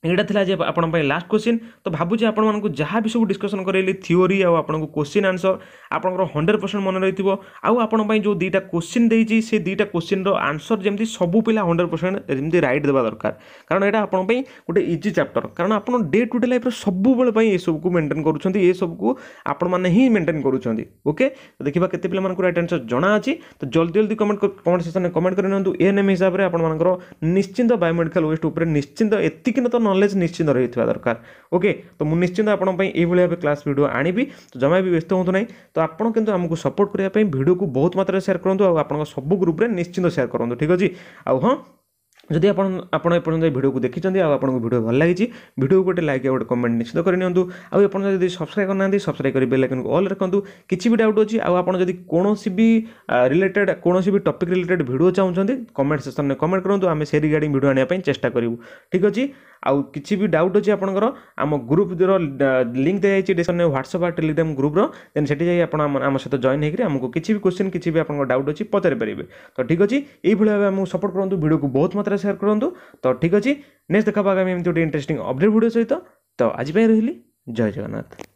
ଏଇଟା ଥିଲା ଯେ ଆପଣଙ୍କ ପାଇଁ ଲାଷ୍ଟ କୋଶ୍ଚିନ୍ ତ ଭାବୁଛି ଆପଣମାନଙ୍କୁ ଯାହା ବି ସବୁ ଡିସ୍କସନ୍ କରେଇଲି ଥିଓରି ଆଉ ଆପଣଙ୍କୁ କୋଶ୍ଚିନ୍ ଆନ୍ସର୍ ଆପଣଙ୍କର ହଣ୍ଡ୍ରେଡ଼ ପରସେଣ୍ଟ ମନେ ରହିଥିବ ଆଉ ଆପଣଙ୍କ ପାଇଁ ଯେଉଁ ଦୁଇଟା କୋଶ୍ଚିନ୍ ଦେଇଛି ସେ ଦୁଇଟା କୋଶ୍ଚିନ୍ର ଆନ୍ସର୍ ଯେମିତି ସବୁ ପିଲା ହଣ୍ଡ୍ରେଡ଼ ପରସେଣ୍ଟ ଯେମିତି ରାଇଟ୍ ଦେବା ଦରକାର କାରଣ ଏଇଟା ଆପଣଙ୍କ ପାଇଁ ଗୋଟେ ଇଜି ଚାପ୍ଟର କାରଣ ଆପଣ ଡେ ଟୁ ଡେ ଲାଇଫ୍ର ସବୁବେଳେ ପାଇଁ ଏସବୁକୁ ମେଣ୍ଟେନ୍ କରୁଛନ୍ତି ଏସବୁକୁ ଆପଣମାନେ ହିଁ ମେଣ୍ଟେନ୍ କରୁଛନ୍ତି ଓକେ ଦେଖିବା କେତେ ପିଲାମାନଙ୍କୁ ରାଇଟ୍ ଜଣା ଅଛି ତ ଜଲ୍ଦି ଜଲ୍ଦି କମେଣ୍ଟ କମେଣ୍ଟ ସେକ୍ସନ୍ରେ କମେଣ୍ଟ କରିନିଅନ୍ତୁ ଏମ୍ ହିସାବରେ ଆପଣମାନଙ୍କର ନିଶ୍ଚିନ୍ତ ବାୟୋମେଡ଼ିକାଲ ୱେଷ୍ଟ ଉପରେ ନିଶ୍ଚିନ୍ତ ଏତିକି ତ ନ ନଲେଜ୍ ନିଶ୍ଚିନ୍ତ ରହିଥିବା ଦରକାର ଓକେ ତ ମୁଁ ନିଶ୍ଚିନ୍ତ ଆପଣଙ୍କ ପାଇଁ ଏଇଭଳି ଭାବେ କ୍ଲାସ୍ ଭିଡ଼ିଓ ଆଣିବି ତ ଜମା ବି ବ୍ୟସ୍ତ ହୁଅନ୍ତୁ ନାହିଁ ତ ଆପଣ କିନ୍ତୁ ଆମକୁ ସପୋର୍ଟ କରିବା ପାଇଁ ଭିଡ଼ିଓକୁ ବହୁତ ମାତ୍ରାରେ ସେୟାର କରନ୍ତୁ ଆଉ ଆପଣଙ୍କ ସବୁ ଗ୍ରୁପ୍ରେ ନିଶ୍ଚିନ୍ତ ସେୟାର କରନ୍ତୁ ଠିକ୍ ଅଛି ଆଉ ହଁ ଯଦି ଆପଣ ଆପଣ ଏପର୍ଯ୍ୟନ୍ତ ଏ ଭିଡ଼ିଓକୁ ଦେଖିଛନ୍ତି ଆଉ ଆପଣଙ୍କୁ ଭିଡ଼ିଓ ଭଲ ଲାଗିଛି ଭିଡ଼ିଓକୁ ଗୋଟେ ଲାଇକ୍ ଆଉ ଗୋଟେ କମେଣ୍ଟ ନିଶ୍ଚିତ କରିନିଅନ୍ତୁ ଆଉ ଆପଣ ଯଦି ସବସ୍କ୍ରାଇବ୍ କରିନାହାନ୍ତି ସବସ୍କ୍ରାଇବ୍ କରି ବେଲ୍ ଆଇକନ୍କୁ ଅଲ୍ ରଖନ୍ତୁ କିଛି ବି ଡାଉଟ୍ ଅଛି ଆଉ ଆପଣ ଯଦି କୌଣସି ବି ରିଲେଟେଡ୍ କୌଣସି ବି ଟପିକ୍ ରିଲେଟେଡ୍ ଭିଡ଼ିଓ ଚାହୁଁଛନ୍ତି କମେଣ୍ଟ ସେକ୍ସନ୍ରେ କମେଣ୍ଟ କରନ୍ତୁ ଆମେ ସେ ରିଗାର୍ଡ଼ିଂ ଭିଡ଼ିଓ ଆଣିବା ପାଇଁ ଚେଷ୍ଟା କରିବୁ ଠିକ୍ ଅଛି ଆଉ କିଛି ବି ଡାଉଟ୍ ଅଛି ଆପଣଙ୍କର ଆମ ଗ୍ରୁପ୍ର ଲିଙ୍କ୍ ଦିଆଯାଇଛି ଡିସ୍କ୍ରିପ୍ସନ୍ରେ ହ୍ୱାଟ୍ସଆପ୍ ଆଉ ଟେଲିଗ୍ରାମ୍ ଗ୍ରୁପ୍ର ଦେନ୍ ସେଠି ଯାଇ ଆପଣ ଆମ ସହିତ ଜଏନ୍ ହେଇକି ଆମକୁ କିଛି ବି କୋଶ୍ଚିନ୍ କିଛି ବି ଆପଣଙ୍କ ଡାଉଟ୍ ଅଛି ପଚାରି ପାରିବେ ତ ଠିକ୍ ଅଛି ଏଇଭଳି ଭାବେ ଆମକୁ ସପୋର୍ଟ କରନ୍ତୁ ଭିଡ଼ିଓକୁ ବହୁତ ମାତ୍ରାରେ ସେୟାର କରନ୍ତୁ ତ ଠିକ୍ ଅଛି ନେକ୍ସଟ ଦେଖା ଆଗାମୀ ଏମିତି ଗୋଟେ ଇଣ୍ଟରେଷ୍ଟିଂ ଅପଡ଼େଟ୍ ଭିଡ଼ିଓ ସହିତ ତ ଆଜି ପାଇଁ ରହିଲି ଜୟ ଜଗନ୍ନାଥ